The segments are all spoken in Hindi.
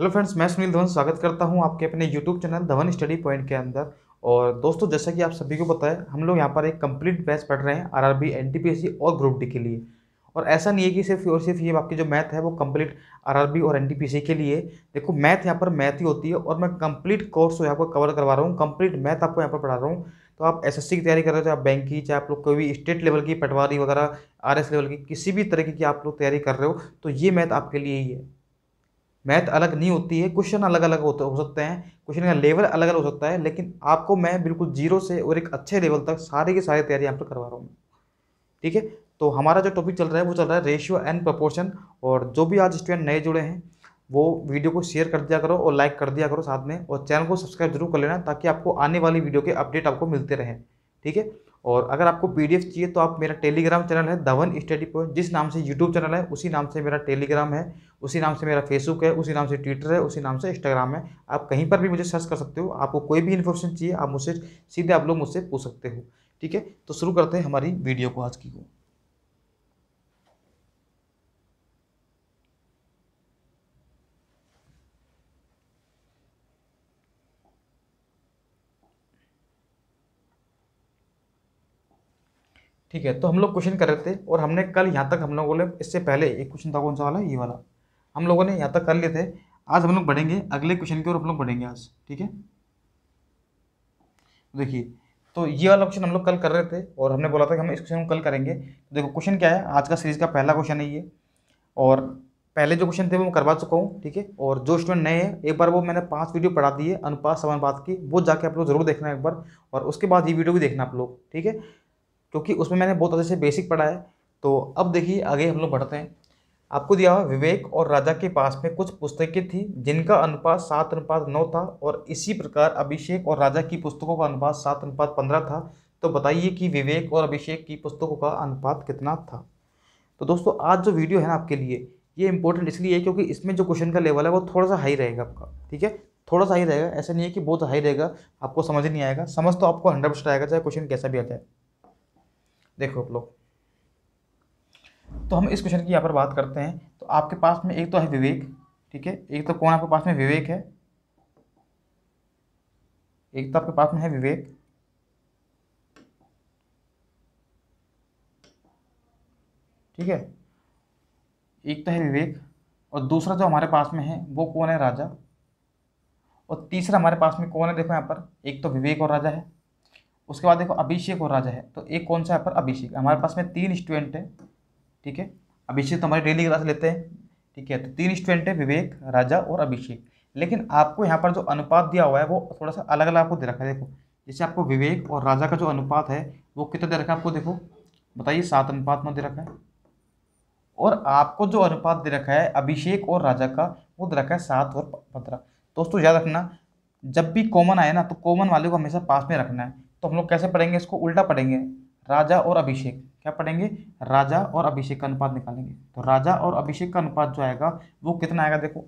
हेलो फ्रेंड्स मैं सुनील धवन स्वागत करता हूं आपके अपने YouTube channel Dhawan study point के अंदर और दोस्तों जैसा कि आप सभी को पता है हम लोग यहां पर एक कंप्लीट बैच पढ़ रहे हैं आरआरबी एनटीपीएससी और ग्रुप डी के लिए और ऐसा नहीं है कि सिर्फ और सिर्फ ये आपकी जो मैथ है वो कंप्लीट आरआरबी और एन के लिए देखो मैथ यहाँ पर मैथ ही होती है और मैं कंप्लीट कोर्स यहाँ पर कवर करवा रहा हूँ कंप्लीट मैथ आपको यहाँ पर पढ़ा रहा हूँ तो आप एस की तैयारी कर रहे हो चाहे बैंक की चाहे आप लोग कोई भी स्टेट लेवल की पटवारी वगैरह आर लेवल की किसी भी तरीके की आप लोग तैयारी कर रहे हो तो ये मैथ आपके लिए ही है मैथ अलग नहीं होती है क्वेश्चन अलग अलग होते हो सकते हैं क्वेश्चन का लेवल अलग अलग हो सकता है लेकिन आपको मैं बिल्कुल जीरो से और एक अच्छे लेवल तक सारे की सारी तैयारी यहाँ पर करवा रहा हूँ ठीक है तो हमारा जो टॉपिक चल रहा है वो चल रहा है रेशियो एंड प्रपोर्शन और जो भी आज स्टूडेंट नए जुड़े हैं वो वीडियो को शेयर कर दिया करो और लाइक कर दिया करो साथ में और चैनल को सब्सक्राइब जरूर कर लेना ताकि आपको आने वाली वीडियो के अपडेट आपको मिलते रहें ठीक है और अगर आपको पी चाहिए तो आप मेरा टेलीग्राम चैनल है धवन स्टडी पॉइंट जिस नाम से यूट्यूब चैनल है उसी नाम से मेरा टेलीग्राम है उसी नाम से मेरा फेसबुक है उसी नाम से ट्विटर है उसी नाम से इंस्टाग्राम है आप कहीं पर भी मुझे सर्च कर सकते हो आपको कोई भी इन्फॉर्मेशन चाहिए आप मुझसे सीधे आप लोग मुझसे पूछ सकते हो ठीक है तो शुरू करते हैं हमारी वीडियो को आज की को ठीक है तो हम लोग क्वेश्चन कर रहे थे और हमने कल यहाँ तक हम लोगों ने इससे पहले एक क्वेश्चन था कौन सा वाला ये वाला हम लोगों ने यहाँ तक कर लिए थे आज हम लोग बढ़ेंगे अगले क्वेश्चन की ओर हम लोग बढ़ेंगे आज ठीक है देखिए तो ये वाला क्वेश्चन हम लोग कल कर रहे थे और हमने बोला था कि हम इस क्वेश्चन को कल करेंगे देखो क्वेश्चन क्या है आज का सीरीज़ का पहला क्वेश्चन है ये और पहले जो क्वेश्चन थे मैं करवा चुका हूँ ठीक है और जो स्टूडेंट नए हैं एक बार वो मैंने पांच वीडियो पढ़ा दी है अनुपात बात की वो जाके आप लोग जरूर देखना एक बार और उसके बाद ये वीडियो भी देखना आप लोग ठीक है क्योंकि तो उसमें मैंने बहुत अच्छे से बेसिक पढ़ा है तो अब देखिए आगे हम लोग बढ़ते हैं आपको दिया हुआ विवेक और राजा के पास में कुछ पुस्तकें थी जिनका अनुपात सात अनुपात नौ था और इसी प्रकार अभिषेक और राजा की पुस्तकों का अनुपात सात अनुपात पंद्रह था तो बताइए कि विवेक और अभिषेक की पुस्तकों का अनुपात कितना था तो दोस्तों आज जो वीडियो है ना आपके लिए ये इंपॉर्टेंट इसलिए है क्योंकि इसमें जो क्वेश्चन का लेवल है वो थोड़ा सा हाई रहेगा आपका ठीक है थोड़ा सा हाई रहेगा ऐसा नहीं है कि बहुत हाई रहेगा आपको समझ नहीं आएगा समझ तो आपको हंड्रेड आएगा चाहे क्वेश्चन कैसा भी आ जाए देखो आप लोग तो हम इस क्वेश्चन की यहाँ पर बात करते हैं तो आपके पास में एक तो है विवेक ठीक है एक तो कौन आपके पास में विवेक है एक तो आपके पास में है विवेक ठीक है एक तो है विवेक और दूसरा जो हमारे पास में है वो कौन है राजा और तीसरा हमारे पास में कौन है देखो यहाँ पर एक तो विवेक और राजा है उसके बाद देखो अभिषेक और राजा है तो एक कौन सा है पर अभिषेक हमारे पास में तीन स्टूडेंट है ठीक है अभिषेक तो हमारी डेली क्लास लेते हैं ठीक है तो तीन स्टूडेंट है विवेक राजा और अभिषेक लेकिन आपको यहाँ पर जो अनुपात दिया हुआ है वो थोड़ा सा अलग अलग आपको दे रखा है देखो जैसे आपको विवेक और राजा का जो अनुपात है वो कितना दे रखा है आपको देखो बताइए सात अनुपात में दे रखा है और आपको जो अनुपात दे रखा है अभिषेक और राजा का वो दे रखा है सात और पंद्रह दोस्तों याद रखना जब भी कॉमन आए ना तो कॉमन वाले को हमेशा पास में रखना है तो हम लोग कैसे पढ़ेंगे इसको उल्टा पढ़ेंगे राजा और अभिषेक क्या पढ़ेंगे राजा और अभिषेक का अनुपात निकालेंगे तो राजा और अभिषेक का अनुपात जो आएगा वो कितना आएगा देखो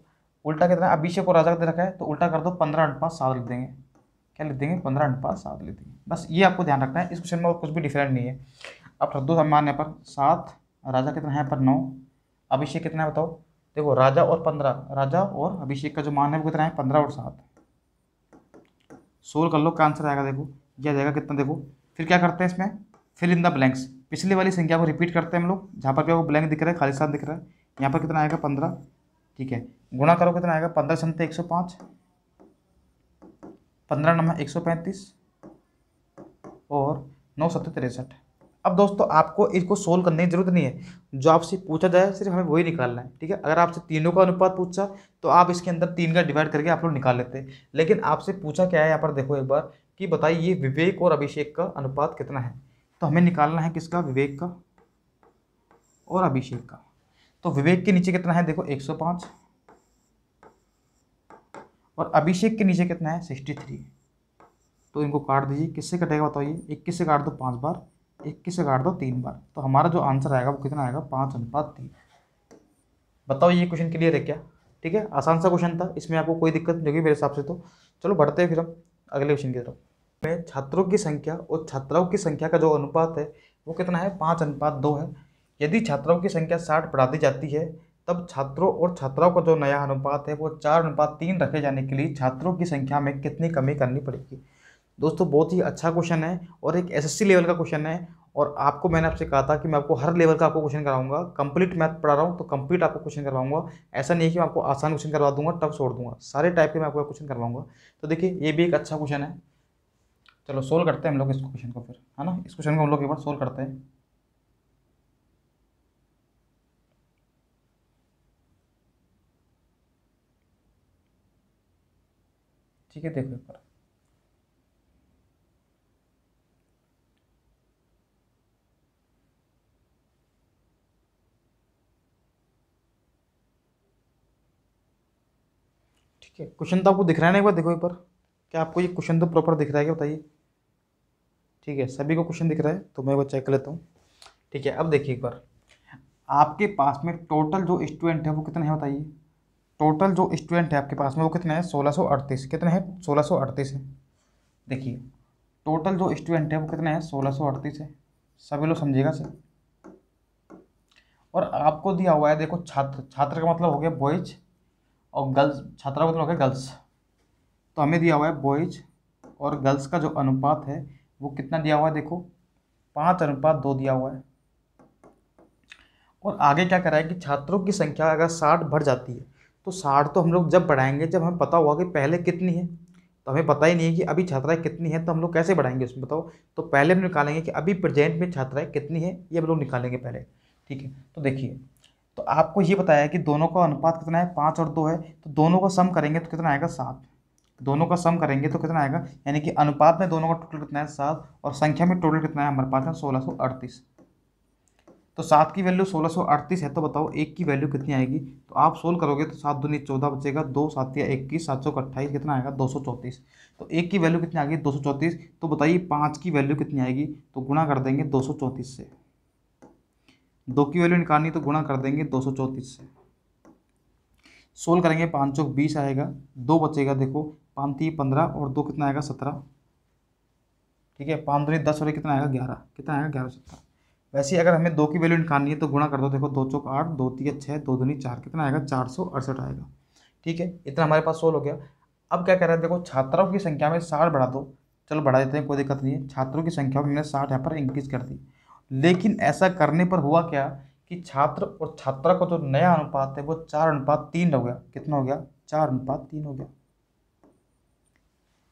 उल्टा कितना अभिषेक को राजा का दे रखा है तो उल्टा कर दो पंद्रह अनुपात सात लिख देंगे क्या लिख देंगे पंद्रह अनुपात सात लिख देंगे बस ये आपको ध्यान रखना है इस क्वेश्चन में कुछ भी डिफरेंट नहीं है अब रद्दो सामान्य पर सात राजा कितना है पर नौ अभिषेक कितना है बताओ देखो राजा और पंद्रह राजा और अभिषेक का जो मान है वो कितना है पंद्रह और सात सोल कर लो का आंसर आएगा देखो यह जाएगा कितना देखो फिर क्या करते हैं इसमें फिल इन द ब्लैंक्स पिछली वाली संख्या को रिपीट करते हैं हम लोग जहाँ पर भी ब्लैंक दिख रहा है खाली साथ दिख रहा है यहाँ पर कितना आएगा पंद्रह ठीक है गुणा करो कितना आएगा पंद्रह क्षमता एक सौ पाँच पंद्रह नंबर एक सौ पैंतीस और नौ सत्तर तिरसठ अब दोस्तों आपको इसको सोल्व करने की जरूरत नहीं है जो आपसे पूछा जाए सिर्फ हमें वही निकालना है ठीक है अगर आपसे तीनों का अनुपात पूछा तो आप इसके अंदर तीन का डिवाइड करके आप लोग निकाल लेते हैं लेकिन आपसे पूछा क्या है यहाँ पर देखो एक बार कि बताइए विवेक और अभिषेक का अनुपात कितना है तो हमें निकालना है किसका विवेक का और अभिषेक का तो विवेक के नीचे कितना है देखो 105 और अभिषेक के नीचे कितना है 63 तो इनको काट दीजिए किससे कटेगा बताइए इक्कीस से काट दो पाँच बार इक्कीस से काट दो तीन बार तो हमारा जो आंसर आएगा वो कितना आएगा पाँच अनुपात तीन बताओ ये क्वेश्चन क्लियर है क्या ठीक है आसान सा क्वेश्चन था इसमें आपको कोई दिक्कत नहीं होगी मेरे हिसाब से तो चलो बढ़ते हैं फिर हम अगले क्वेश्चन की तरफ में छात्रों की संख्या और छात्राओं की संख्या का जो अनुपात है वो कितना है पाँच अनुपात दो है यदि छात्राओं की संख्या साठ बढ़ा दी जाती है तब छात्रों और छात्राओं का जो नया अनुपात है वो चार अनुपात तीन रखे जाने के लिए छात्रों की संख्या में कितनी कमी करनी पड़ेगी दोस्तों बहुत ही अच्छा क्वेश्चन है और एक एसएससी लेवल का क्वेश्चन है और आपको मैंने आपसे कहा था कि मैं आपको हर लेवल का आपको क्वेश्चन कराऊंगा कंप्लीट मैथ पढ़ा रहा हूँ तो कंप्लीट आपको क्वेश्चन करवाऊंगा ऐसा नहीं है कि मैं आपको आसान क्वेश्चन करवा दूंगा टफ छोड़ दूंगा सारे टाइप के मैं आपको क्वेश्चन करवाऊंगा तो देखिए ये भी एक अच्छा क्वेश्चन है चलो सोल्व करते हैं हम लोग इस क्वेश्चन को फिर है ना इस क्वेश्चन को हम लोग एक बार सोल्व करते हैं ठीक है देखो एक बार ठीक है क्वेश्चन तो आपको दिख रहा है ना एक बार देखो एक बार क्या आपको ये क्वेश्चन तो प्रॉपर दिख रहा है क्या बताइए ठीक है सभी को क्वेश्चन दिख रहा है तो मैं वो चेक कर लेता हूँ ठीक है अब देखिए एक बार आपके पास में टोटल जो स्टूडेंट है वो कितने हैं बताइए टोटल जो स्टूडेंट है आपके पास में वो कितने हैं सोलह सौ अड़तीस कितने हैं सोलह सौ अड़तीस है देखिए टोटल जो स्टूडेंट है वो कितने हैं सोलह सौ अड़तीस है सभी लोग समझिएगा सर और आपको दिया हुआ है देखो छात्र छात्र का मतलब हो गया बॉयज और गर्ल्स छात्रा का मतलब हो गया गर्ल्स तो हमें दिया हुआ है बॉयज और गर्ल्स का जो अनुपात है वो कितना दिया हुआ है देखो पाँच अनुपात दो दिया हुआ है और आगे क्या करा है कि छात्रों की संख्या अगर साठ बढ़ जाती है तो साठ तो हम लोग जब बढ़ाएंगे जब हमें पता हुआ कि पहले कितनी है तो हमें पता ही नहीं है कि अभी छात्राएं कितनी है तो हम लोग कैसे बढ़ाएंगे उसमें बताओ तो पहले हम निकालेंगे कि अभी प्रेजेंट में छात्राएं कितनी है ये हम लोग निकालेंगे पहले ठीक है तो देखिए तो आपको ये बताया कि दोनों का अनुपात कितना है पाँच और दो है तो दोनों का सम करेंगे तो कितना आएगा सात दोनों का सम करेंगे तो कितना आएगा यानी कि अनुपात में दोनों का टोटल कितना है सात और संख्या में टोटल कितना है हमारे पास है सोलह सौ अड़तीस तो सात की वैल्यू सोलह सौ अड़तीस है तो बताओ एक की वैल्यू कितनी आएगी तो आप सोल्व करोगे तो सात दुनिया चौदह बचेगा दो सात या इक्कीस सात सौ अट्ठाईस कितना आएगा दो सौ चौंतीस तो एक की वैल्यू कितनी आएगी दो सौ चौंतीस तो बताइए पाँच की वैल्यू कितनी आएगी तो गुणा कर देंगे दो सौ चौंतीस से दो की वैल्यू निकालनी तो गुणा कर देंगे दो सौ चौंतीस से सोल्व करेंगे पाँच सौ बीस आएगा दो बचेगा देखो पाँच तीन पंद्रह और दो कितना आएगा सत्रह ठीक है पाँच दो दस और कितना आएगा ग्यारह कितना आएगा ग्यारह सत्रह वैसे अगर हमें दो की वैल्यू निकालनी है तो गुणा कर दो देखो दो चौक आठ दो तीन छः दो दूनी चार कितना आएगा चार सौ अड़सठ आएगा ठीक है इतना हमारे पास सोल हो गया अब क्या कह रहे हैं देखो छात्रों की संख्या में साठ बढ़ा दो चलो बढ़ा देते हैं कोई दिक्कत नहीं है छात्रों की संख्या में हमने साठ यहाँ पर इंक्रीज कर दी लेकिन ऐसा करने पर हुआ क्या कि छात्र और छात्रा का जो नया अनुपात है वो चार अनुपात तीन हो गया कितना हो गया चार अनुपात तीन हो गया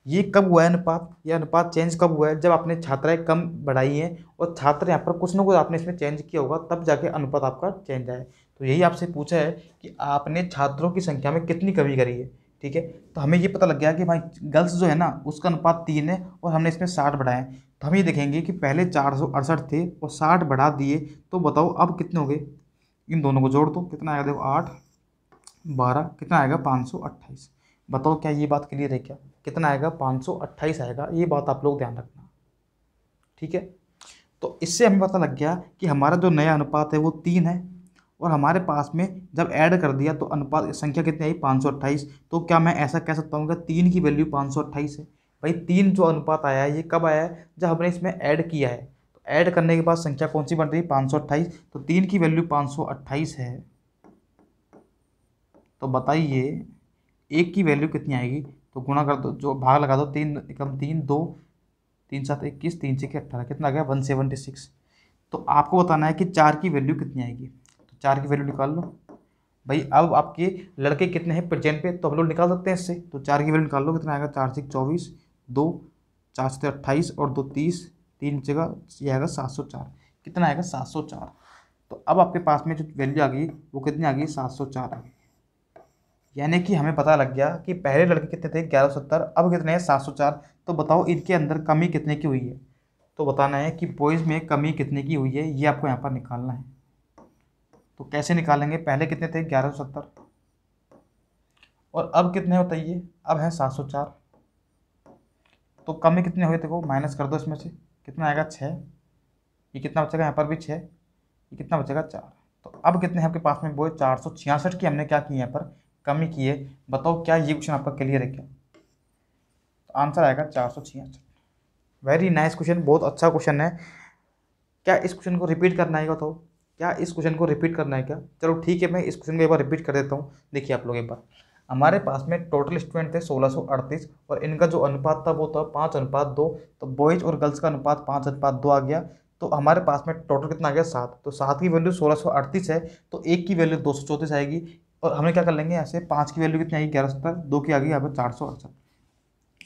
ये कब हुआ है अनुपात ये अनुपात चेंज कब हुआ है जब आपने छात्राएं कम बढ़ाई हैं और छात्र यहाँ पर कुछ ना कुछ आपने इसमें चेंज किया होगा तब जाके अनुपात आपका चेंज आया तो यही आपसे पूछा है कि आपने छात्रों की संख्या में कितनी कमी करी है ठीक है तो हमें ये पता लग गया कि भाई गर्ल्स जो है ना उसका अनुपात तीन है और हमने इसमें साठ बढ़ाए हैं तो हम ये देखेंगे कि पहले चार सौ अड़सठ थे और साठ बढ़ा दिए तो बताओ अब कितने हो गए इन दोनों को जोड़ दो कितना आएगा देखो आठ बारह कितना आएगा पाँच सौ अट्ठाईस बताओ क्या ये बात क्लियर है क्या कितना आएगा 528 आएगा ये बात आप लोग ध्यान रखना ठीक है तो इससे हमें पता लग गया कि हमारा जो नया अनुपात है वो तीन है और हमारे पास में जब ऐड कर दिया तो अनुपात संख्या कितनी आई अट्ठाईस तो क्या मैं ऐसा कह सकता हूँ कि तीन की वैल्यू अट्ठाईस है भाई तीन जो अनुपात आया है ये कब आया है जब हमने इसमें ऐड किया है तो ऐड करने के बाद संख्या कौन सी बन रही है पाँच तो तीन की वैल्यू पाँच है तो बताइए एक की वैल्यू कितनी आएगी तो गुणा कर दो जो भाग लगा दो तीन एकदम तीन दो तीन सात इक्कीस तीन छः अट्ठारह कितना आ गया वन सेवेंटी सिक्स तो आपको बताना है कि चार की वैल्यू कितनी आएगी तो चार की वैल्यू निकाल लो भाई अब आपके लड़के कितने हैं प्रजेंट पे तो हम लोग निकाल सकते हैं इससे तो चार की वैल्यू निकाल लो कितना आएगा चार छः चौबीस दो चार सौ अट्ठाईस और दो तीस तीन जगह ये आएगा सात सौ चार कितना आएगा सात सौ चार तो अब आपके पास में जो वैल्यू आ गई वो कितनी आ गई सात सौ चार आ गई यानी कि हमें पता लग गया कि पहले लड़के कितने थे ग्यारह सत्तर अब कितने हैं सात सौ चार तो बताओ इनके अंदर कमी कितने की हुई है तो बताना है कि बॉयज़ में कमी कितने की हुई है ये आपको यहाँ पर निकालना है तो कैसे निकालेंगे पहले कितने थे ग्यारह सौ सत्तर और अब कितने बताइए अब हैं सात सौ चार तो कमी कितने हुए देखो माइनस कर दो इसमें से कितना आएगा छः ये कितना बचेगा यहाँ पर भी छः ये कितना बचेगा चार तो अब कितने हैं आपके पास में बोए चार सौ छियासठ की हमने क्या की यहाँ पर कमी की है बताओ क्या ये क्वेश्चन आपका क्लियर है क्या तो आंसर आएगा चार सौ छियासठ वेरी नाइस क्वेश्चन बहुत अच्छा क्वेश्चन है क्या इस क्वेश्चन को रिपीट करना है बताओ क्या इस क्वेश्चन को रिपीट करना है क्या चलो ठीक है मैं इस क्वेश्चन को एक बार रिपीट कर देता हूँ देखिए आप लोग एक बार हमारे पास में टोटल स्टूडेंट थे सोलह और इनका जो अनुपात था वो था पाँच अनुपात दो तो बॉयज़ और गर्ल्स का अनुपात पाँच अनुपात दो आ गया तो हमारे पास में टोटल कितना आ गया सात तो सात की वैल्यू अड़तीस है तो एक की वैल्यू चौंतीस आएगी और हमें क्या कर लेंगे यहाँ से पाँच की वैल्यू कितनी आएगी ग्यारह सत्तर दो की आ गई यहाँ पर चार सौ अड़सठ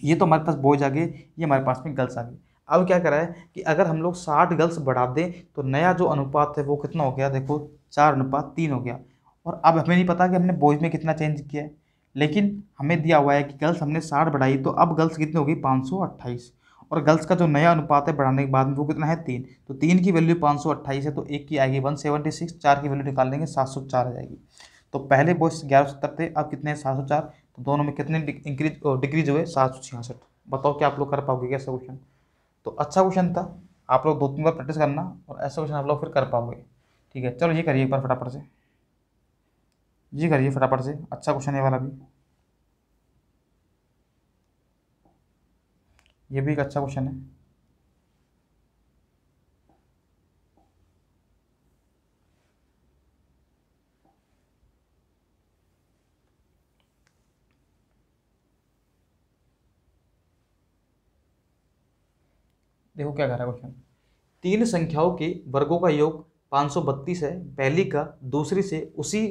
ये तो हमारे पास बॉयज़ आ गए ये हमारे पास में गर्ल्स आ गई अब क्या करा है कि अगर हम लोग साठ गर्ल्स बढ़ा दें तो नया जो अनुपात है वो कितना हो गया देखो चार अनुपात तीन हो गया और अब हमें नहीं पता कि हमने बॉयज़ में कितना चेंज किया है लेकिन हमें दिया हुआ है कि गर्ल्स हमने साठ बढ़ाई तो अब गर्ल्स कितनी होगी पाँच सौ अट्ठाईस और गर्ल्स का जो नया अनुपात है बढ़ाने के बाद में वो कितना है तीन तो तीन की वैल्यू पाँच सौ अट्ठाईस है तो एक की आएगी वन सेवेंटी सिक्स चार की वैल्यू निकाल लेंगे सात सौ चार आ जाएगी तो पहले बॉयस ग्यारह सौ सत्तर थे अब कितने सात सौ चार तो दोनों में कितने इंक्रीज डिक्रीज हुए सात सौ छियासठ बताओ क्या आप लोग कर पाओगे कैसा क्वेश्चन तो अच्छा क्वेश्चन था आप लोग दो तीन बार प्रैक्टिस करना और ऐसा क्वेश्चन आप लोग फिर कर पाओगे ठीक है चलो ये करिए एक बार फटाफट से ये करिए फटाफट से अच्छा क्वेश्चन है वाला भी ये भी एक अच्छा क्वेश्चन है देखो क्या कह रहा है क्वेश्चन तीन संख्याओं के वर्गों का योग 532 है पहली का दूसरी से उसी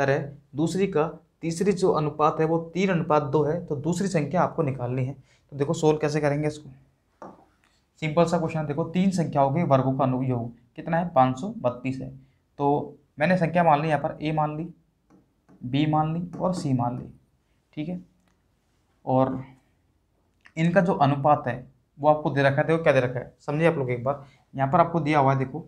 तरह दूसरी का तीसरी जो अनुपात है वो तीन अनुपात दो है तो दूसरी संख्या आपको निकालनी है तो देखो सोल्व कैसे करेंगे इसको सिंपल सा क्वेश्चन देखो तीन संख्याओं के वर्गों का अनुयोग कितना है पाँच सौ बत्तीस है तो मैंने संख्या मान ली यहाँ पर ए मान ली बी मान ली और सी मान ली ठीक है और इनका जो अनुपात है वो आपको दे रखा है देखो क्या दे रखा है समझिए आप लोग एक बार यहाँ पर आपको दिया हुआ है देखो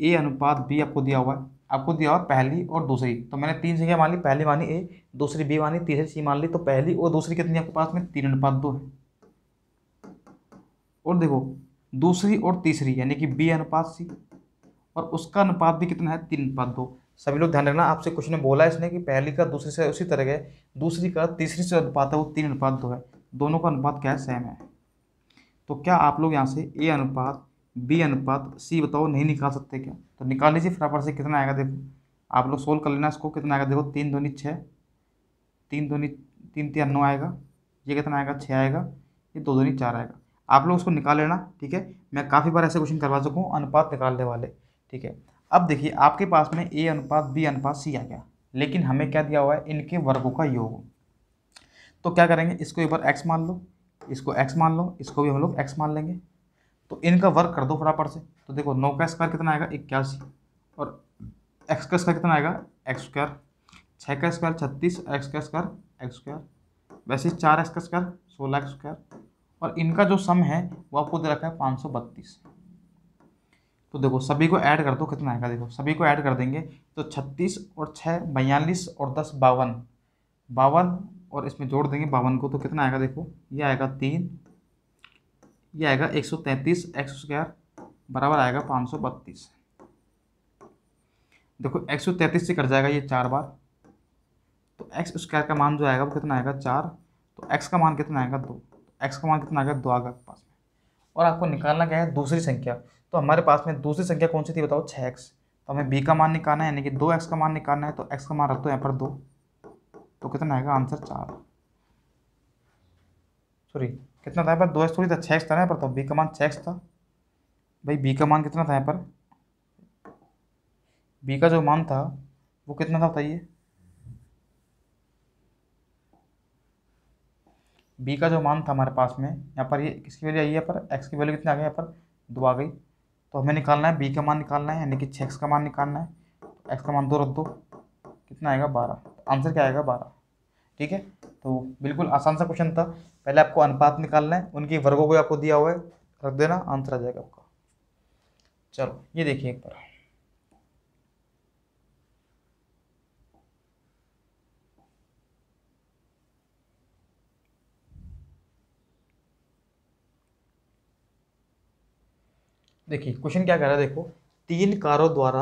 ए अनुपात बी आपको दिया हुआ है आपको दिया हुआ पहली और दूसरी तो मैंने तीन संख्या मान ली पहली मानी ए दूसरी बी मानी तीसरी सी मान ली तो पहली और दूसरी कितनी आपके पास में तीन अनुपात दो है और देखो दूसरी और तीसरी यानी कि बी अनुपात सी और उसका अनुपात भी कितना है तीन अनुपात दो सभी लोग ध्यान रखना आपसे क्वेश्चन ने बोला इसने कि पहली का दूसरी से उसी तरह है दूसरी का तीसरी से अनुपात है वो तीन अनुपात दो है दोनों का अनुपात क्या है सेम है तो क्या आप लोग यहाँ से ए अनुपात बी अनुपात सी बताओ नहीं निकाल सकते क्या तो निकाल लीजिए फटाफट से कितना आएगा देखो आप लोग सोल्व कर लेना इसको कितना आएगा देखो तीन दूनी छः तीन दूनी तीन तीन नौ आएगा ये कितना आएगा छः आएगा ये दो दूनी चार आएगा आप लोग उसको निकाल लेना ठीक है मैं काफ़ी बार ऐसे क्वेश्चन करवा सकूँ अनुपात निकालने वाले ठीक है अब देखिए आपके पास में ए अनुपात बी अनुपात सी आ गया लेकिन हमें क्या दिया हुआ है इनके वर्गों का योग तो क्या करेंगे इसको एक बार एक्स मान लो इसको एक्स मान लो इसको भी हम लोग एक्स मान लेंगे तो इनका वर्क कर दो फटाफट से तो देखो नौ का स्क्वायर कितना आएगा इक्यासी और एक्स का स्क्वायर कितना आएगा एक्स स्क्वायर छः का स्क्वायर छत्तीस एक्स का स्क्वायर एक्स स्क्वायर वैसे चार एक्स का स्क्वायर सोलह एक्स स्क्वायर और इनका जो सम है वो आपको दे रखा है पाँच सौ बत्तीस तो देखो सभी को ऐड कर दो कितना आएगा देखो सभी को ऐड कर देंगे तो छत्तीस और छः बयालीस और दस बावन बावन और इसमें जोड़ देंगे बावन को तो कितना आएगा देखो ये आएगा तीन ये आएगा एक सौ तैंतीस एक्स स्क्वायर बराबर आएगा पाँच सौ बत्तीस देखो एक सौ तैंतीस से कट जाएगा ये चार बार तो एक्स स्क्वायर का मान जो आएगा वो कितना आएगा चार तो एक्स का मान कितना आएगा दो तो एक्स का मान कितना आएगा दो आएगा पास में और आपको निकालना क्या है दूसरी संख्या तो हमारे पास में दूसरी संख्या कौन सी थी बताओ छः एक्स तो हमें बी का मान निकालना है यानी कि दो एक्स का मान निकालना है तो एक्स का मान रख दो यहाँ पर दो तो कितना आएगा आंसर चार सॉरी कितना था यहाँ पर दो एक्स थोड़ी था छः था ना पर तो बी का मान छः था भाई बी का मान कितना था यहाँ पर बी का जो मान था वो कितना था बताइए बी का जो मान था हमारे पास में यहाँ पर ये किसकी वैल्यू आई है पर एक्स की वैल्यू कितनी आ गई यहाँ पर दो आ गई तो हमें निकालना है बी का मान निकालना है यानी कि छः का मान निकालना है एक्स तो का मान दो रख दो कितना आएगा बारह आंसर क्या आएगा बारह ठीक है तो बिल्कुल आसान सा क्वेश्चन था पहले आपको अनुपात निकालना है उनके वर्गों को आपको दिया हुआ है रख देना आंसर आ जाएगा आपका चलो ये देखिए एक बार देखिए क्वेश्चन क्या कह रहा है देखो तीन कारों द्वारा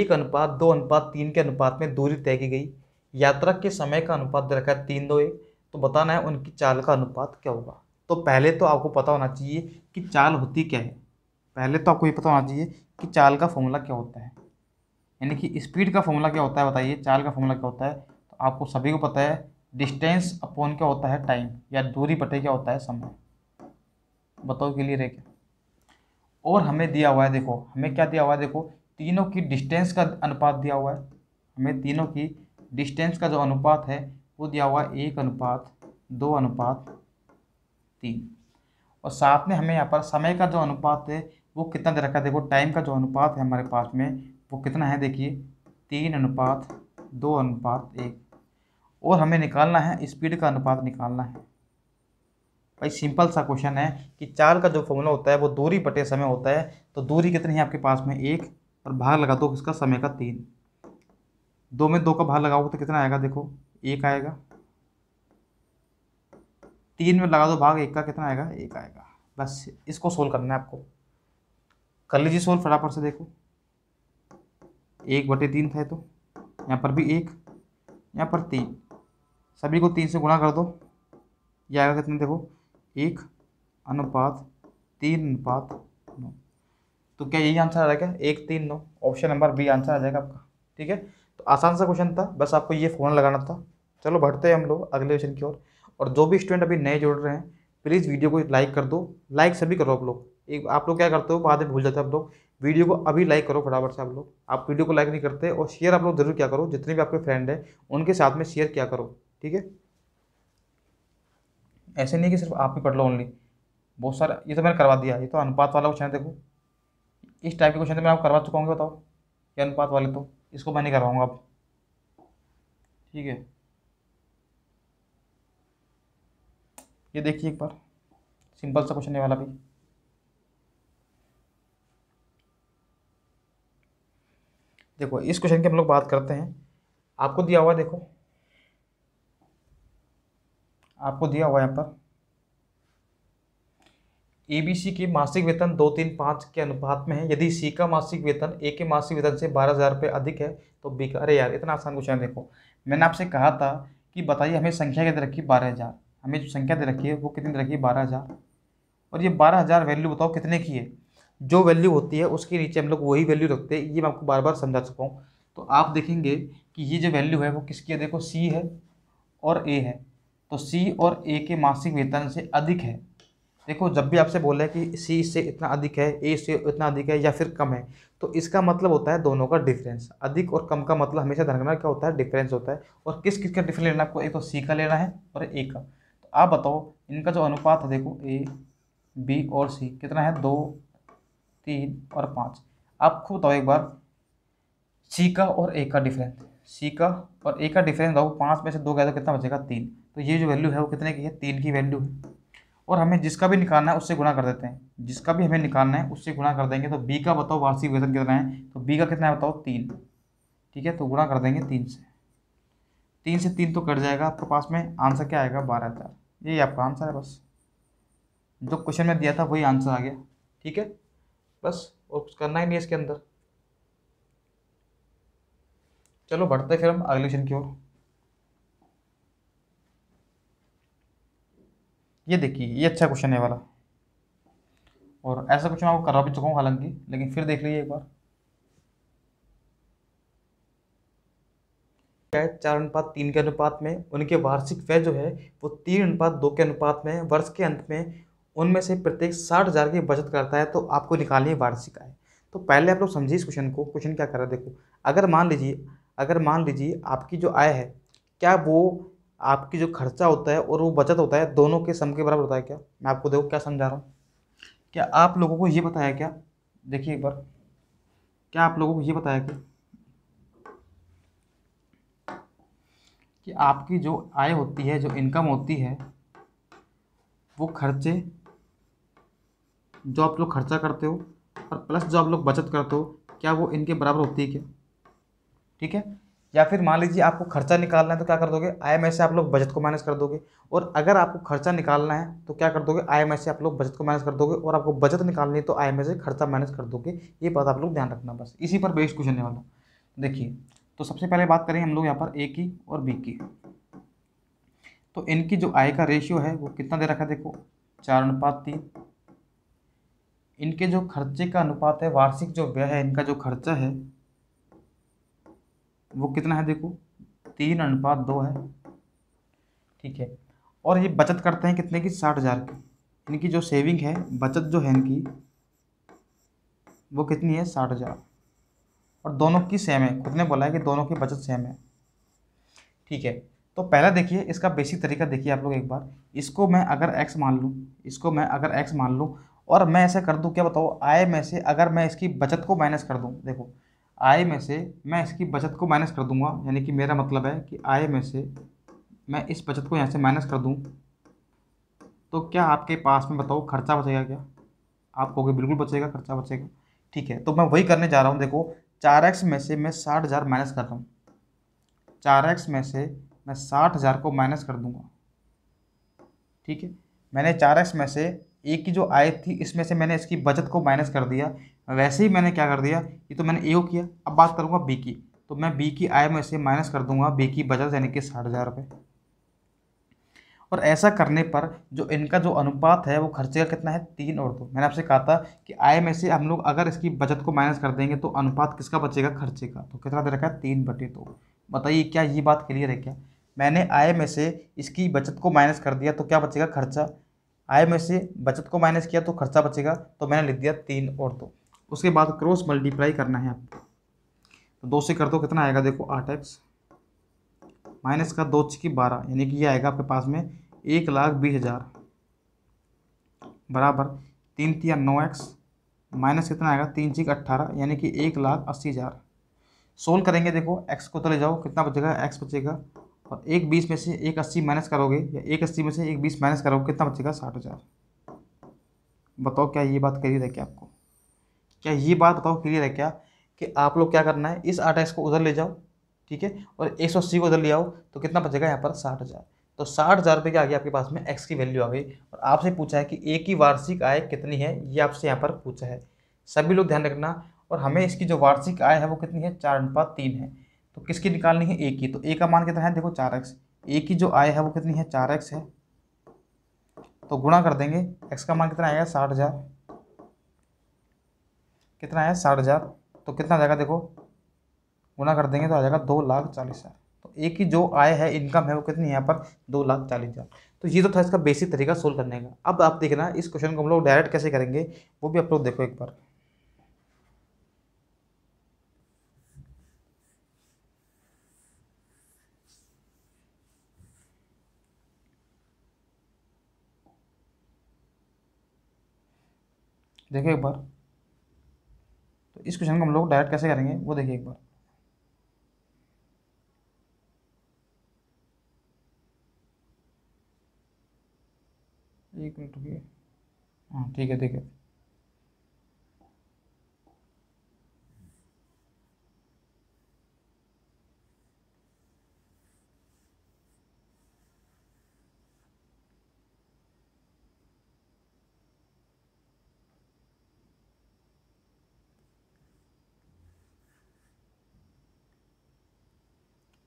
एक अनुपात दो अनुपात तीन के अनुपात में दूरी तय की गई यात्रा के समय का अनुपात दे रखा है तीन दो एक तो बताना है उनकी चाल का अनुपात क्या होगा तो पहले तो आपको पता होना चाहिए कि चाल होती क्या है पहले तो आपको ये पता होना चाहिए कि चाल का फॉर्मूला क्या होता है यानी कि स्पीड का फॉर्मूला क्या होता है बताइए चाल का फॉर्मूला क्या होता है तो आपको सभी को पता है डिस्टेंस अपॉन क्या होता है टाइम या दूरी बटे क्या होता है समय बताओ के लिए रह और हमें दिया हुआ है देखो हमें क्या दिया हुआ है देखो तीनों की डिस्टेंस का अनुपात दिया हुआ है हमें तीनों की डिस्टेंस का जो अनुपात है वो दिया हुआ है एक अनुपात दो अनुपात तीन और साथ में हमें यहाँ पर समय का जो अनुपात है वो कितना दे रखा है देखो टाइम का जो अनुपात है हमारे पास में वो कितना है देखिए तीन अनुपात दो अनुपात एक और हमें निकालना है स्पीड का अनुपात निकालना है भाई सिंपल सा क्वेश्चन है कि चार का जो फॉर्मूला होता है वो दूरी बटे समय होता है तो दूरी कितनी है आपके पास में एक और भाग लगा दो तो इसका समय का तीन दो में दो का भाग लगाओगे तो कितना आएगा देखो एक आएगा तीन में लगा दो भाग एक का कितना आएगा एक आएगा बस इसको सोल्व करना है आपको कर लीजिए सोल्व फटाफट से देखो एक बटे तीन था तो यहाँ पर भी एक यहाँ पर तीन सभी को तीन से गुणा कर दो ये आएगा कितना देखो एक अनुपात तीन अनुपात नौ तो क्या यही आंसर आ जाएगा एक तीन नौ ऑप्शन नंबर बी आंसर आ जाएगा आपका ठीक है आसान सा क्वेश्चन था बस आपको ये फ़ोन लगाना था चलो बढ़ते हैं हम लोग अगले क्वेश्चन की ओर और जो भी स्टूडेंट अभी नए जुड़ रहे हैं प्लीज़ वीडियो को लाइक कर दो लाइक सभी करो आप लोग एक आप लोग क्या करते हो बाद में भूल जाते हो आप लोग वीडियो को अभी लाइक करो फटाफट से आप लोग आप वीडियो को लाइक नहीं करते और शेयर आप लोग जरूर क्या करो जितने भी आपके फ्रेंड हैं उनके साथ में शेयर क्या करो ठीक है ऐसे नहीं कि सिर्फ आप ही पढ़ लो ओनली बहुत सारे ये तो मैंने करवा दिया ये तो अनुपात वाला क्वेश्चन है देखो इस टाइप के क्वेश्चन तो मैं आप करवा चुका हूँ बताओ ये अनुपात वाले तो इसको मैं नहीं करवाऊँगा अब ठीक है ये देखिए एक बार सिंपल सा क्वेश्चन है वाला भी देखो इस क्वेश्चन की हम लोग बात करते हैं आपको दिया हुआ देखो आपको दिया हुआ यहाँ पर सी के मासिक वेतन दो तीन पाँच के अनुपात में है यदि सी का मासिक वेतन ए के मासिक वेतन से बारह हज़ार रुपये अधिक है तो बी का अरे यार इतना आसान क्वेश्चन है देखो मैंने आपसे कहा था कि बताइए हमें संख्या क्या दे रखी है बारह हज़ार हमें जो संख्या दे रखी है वो कितनी दे रखी है बारह हज़ार और ये बारह हज़ार वैल्यू बताओ कितने की है जो वैल्यू होती है उसके नीचे हम लोग वही वैल्यू रखते हैं ये मैं आपको बार बार समझा चुका हूँ तो आप देखेंगे कि ये जो वैल्यू है वो किसकी है देखो सी है और ए है तो सी और ए के मासिक वेतन से अधिक है देखो जब भी आपसे बोले कि सी से इतना अधिक है ए से इतना अधिक है या फिर कम है तो इसका मतलब होता है दोनों का डिफरेंस अधिक और कम का मतलब हमेशा ध्यान रखना क्या होता है डिफरेंस होता है और किस किस का डिफरेंस लेना आपको एक तो सी का लेना है और ए का तो आप बताओ इनका जो अनुपात है देखो ए बी और सी कितना है दो तीन और पाँच आप खुद बताओ एक बार सी का और ए का डिफरेंस सी का और ए का डिफरेंस बताओ पाँच में से दो गए तो कितना बचेगा तीन तो ये जो वैल्यू है वो कितने की है तीन की वैल्यू है और हमें जिसका भी निकालना है उससे गुणा कर देते हैं जिसका भी हमें निकालना है उससे गुणा कर देंगे तो बी का बताओ वार्षिक वेतन कितना है तो बी का कितना है बताओ तीन ठीक है तो गुणा कर देंगे तीन से तीन से तीन तो कट जाएगा आपके तो पास में आंसर क्या आएगा बारह हज़ार यही आपका आंसर है बस जो क्वेश्चन में दिया था वही आंसर आ गया ठीक है बस और कुछ करना ही नहीं इसके अंदर चलो बढ़ते फिर हम अगले क्वेश्चन की ओर ये देखिए ये अच्छा क्वेश्चन है वाला और ऐसा क्वेश्चन आपको करा भी चुका हूँ हालांकि लेकिन फिर देख लीजिए एक बार क्या है चार अनुपात तीन के अनुपात में उनके वार्षिक व्यय जो है वो तीन अनुपात दो के अनुपात में वर्ष के अंत में उनमें से प्रत्येक साठ हज़ार की बचत करता है तो आपको निकालनी है वार्षिक आय तो पहले आप लोग समझिए इस क्वेश्चन को क्वेश्चन क्या कर रहा है देखो अगर मान लीजिए अगर मान लीजिए आपकी जो आय है क्या वो आपकी जो खर्चा होता है और वो बचत होता है दोनों के सम के बराबर होता है क्या मैं आपको देखो क्या समझा रहा हूँ क्या आप लोगों को ये बताया क्या देखिए एक बार क्या आप लोगों को ये बताया क्या कि आपकी जो आय होती है जो इनकम होती है वो खर्चे जो आप लोग खर्चा करते हो और प्लस जो आप लोग बचत करते हो क्या वो इनके बराबर होती है क्या ठीक है या फिर मान लीजिए आपको खर्चा निकालना है तो क्या कर दोगे आई से आप लोग बजट को मैनेज कर दोगे और अगर आपको खर्चा निकालना है तो क्या कर दोगे आई से आप लोग बजट को मैनेज कर दोगे और आपको बजट निकालनी है तो आई से खर्चा मैनेज कर दोगे ये बात आप लोग ध्यान रखना बस इसी पर बेस्ट क्वेश्चन वाला देखिए तो सबसे पहले बात करें हम लोग यहाँ पर ए की और बी की तो इनकी जो आय का रेशियो है वो कितना दे रखा है देखो चार अनुपात तीन इनके जो खर्चे का अनुपात है वार्षिक जो व्यय है इनका जो खर्चा है वो कितना है देखो तीन अनुपात दो है ठीक है और ये बचत करते हैं कितने की साठ हज़ार की इनकी जो सेविंग है बचत जो है इनकी वो कितनी है साठ हज़ार और दोनों की सेम है खुद ने बोला है कि दोनों की बचत सेम है ठीक है तो पहला देखिए इसका बेसिक तरीका देखिए आप लोग एक बार इसको मैं अगर एक्स मान लूँ इसको मैं अगर एक्स मान लूँ और मैं ऐसा कर दूँ क्या बताओ आए में से अगर मैं इसकी बचत को माइनस कर दूँ देखो आय में से मैं इसकी बचत को माइनस कर दूंगा यानी कि मेरा मतलब है कि आय में से मैं इस बचत को यहाँ से माइनस कर दूँ तो क्या आपके पास में बताओ खर्चा बचेगा क्या आप कहोगे बिल्कुल बचेगा खर्चा बचेगा ठीक है तो मैं वही करने जा रहा हूँ देखो चार एक्स में से मैं साठ हज़ार माइनस कर रहा हूँ चार एक्स में से मैं साठ हज़ार को माइनस कर दूँगा ठीक है मैंने चार एक्स में से एक की जो आय थी इसमें से मैंने इसकी बचत को माइनस कर दिया वैसे ही मैंने क्या कर दिया ये तो मैंने ए को किया अब बात करूँगा बी की तो मैं बी की आय में से माइनस कर दूंगा बी की बचत यानी कि साठ हज़ार रुपये और ऐसा करने पर जो इनका जो अनुपात है वो खर्चे का कितना है तीन और दो मैंने आपसे कहा था कि आय में से हम लोग अगर इसकी बचत को माइनस कर देंगे तो अनुपात किसका बचेगा खर्चे का तो कितना दे रखा है तीन बटे दो तो। बताइए क्या ये बात क्लियर है क्या मैंने आय में से इसकी बचत को माइनस कर दिया तो क्या बचेगा खर्चा आय में से बचत को माइनस किया तो खर्चा बचेगा तो मैंने लिख दिया तीन और दो तो। उसके बाद क्रॉस मल्टीप्लाई करना है आपको तो दो से कर दो कितना आएगा देखो आठ एक्स माइनस का दो छिकी बारह यानी कि ये आएगा आपके पास में एक लाख बीस हज़ार बराबर तीन तिया नौ एक्स माइनस कितना आएगा तीन चिक अट्ठारह यानी कि एक लाख अस्सी हज़ार सोल्व करेंगे देखो एक्स को चले तो जाओ कितना बचेगा एक्स बचेगा और एक बीस में से एक अस्सी माइनस करोगे या एक अस्सी में से एक बीस माइनस करोगे कितना बचेगा साठ हज़ार बताओ क्या ये बात करी थी क्या आपको क्या ये बात बताओ क्लियर है क्या कि आप लोग क्या करना है इस आठ को उधर ले जाओ ठीक है और एक सौ अस्सी को उधर ले आओ तो कितना बचेगा यहाँ पर साठ हज़ार तो साठ हज़ार रुपये के आगे आपके पास में एक्स की वैल्यू आ गई और आपसे पूछा है कि ए की वार्षिक आय कितनी है ये आपसे यहाँ पर पूछा है सभी लोग ध्यान रखना और हमें इसकी जो वार्षिक आय है वो कितनी है चार अनुपात तीन है तो किसकी निकालनी है ए की तो ए का मान कितना है देखो चार एक्स ए की जो आय है वो कितनी है चार एक्स है तो गुणा कर देंगे एक्स का मान कितना आएगा साठ हज़ार कितना है साठ हज़ार तो कितना आ जाएगा देखो गुना कर देंगे तो आ जाएगा दो लाख चालीस हज़ार तो एक ही जो आय है इनकम है वो कितनी है यहाँ पर दो लाख चालीस हज़ार तो ये तो था इसका बेसिक तरीका सोल्व करने का अब आप देखना इस क्वेश्चन को हम लोग डायरेक्ट कैसे करेंगे वो भी आप लोग देखो एक बार देखो एक बार इस क्वेश्चन को हम लोग डायरेक्ट कैसे करेंगे वो देखिए एक बार एक मिनट रुकिए हाँ ठीक है ठीक है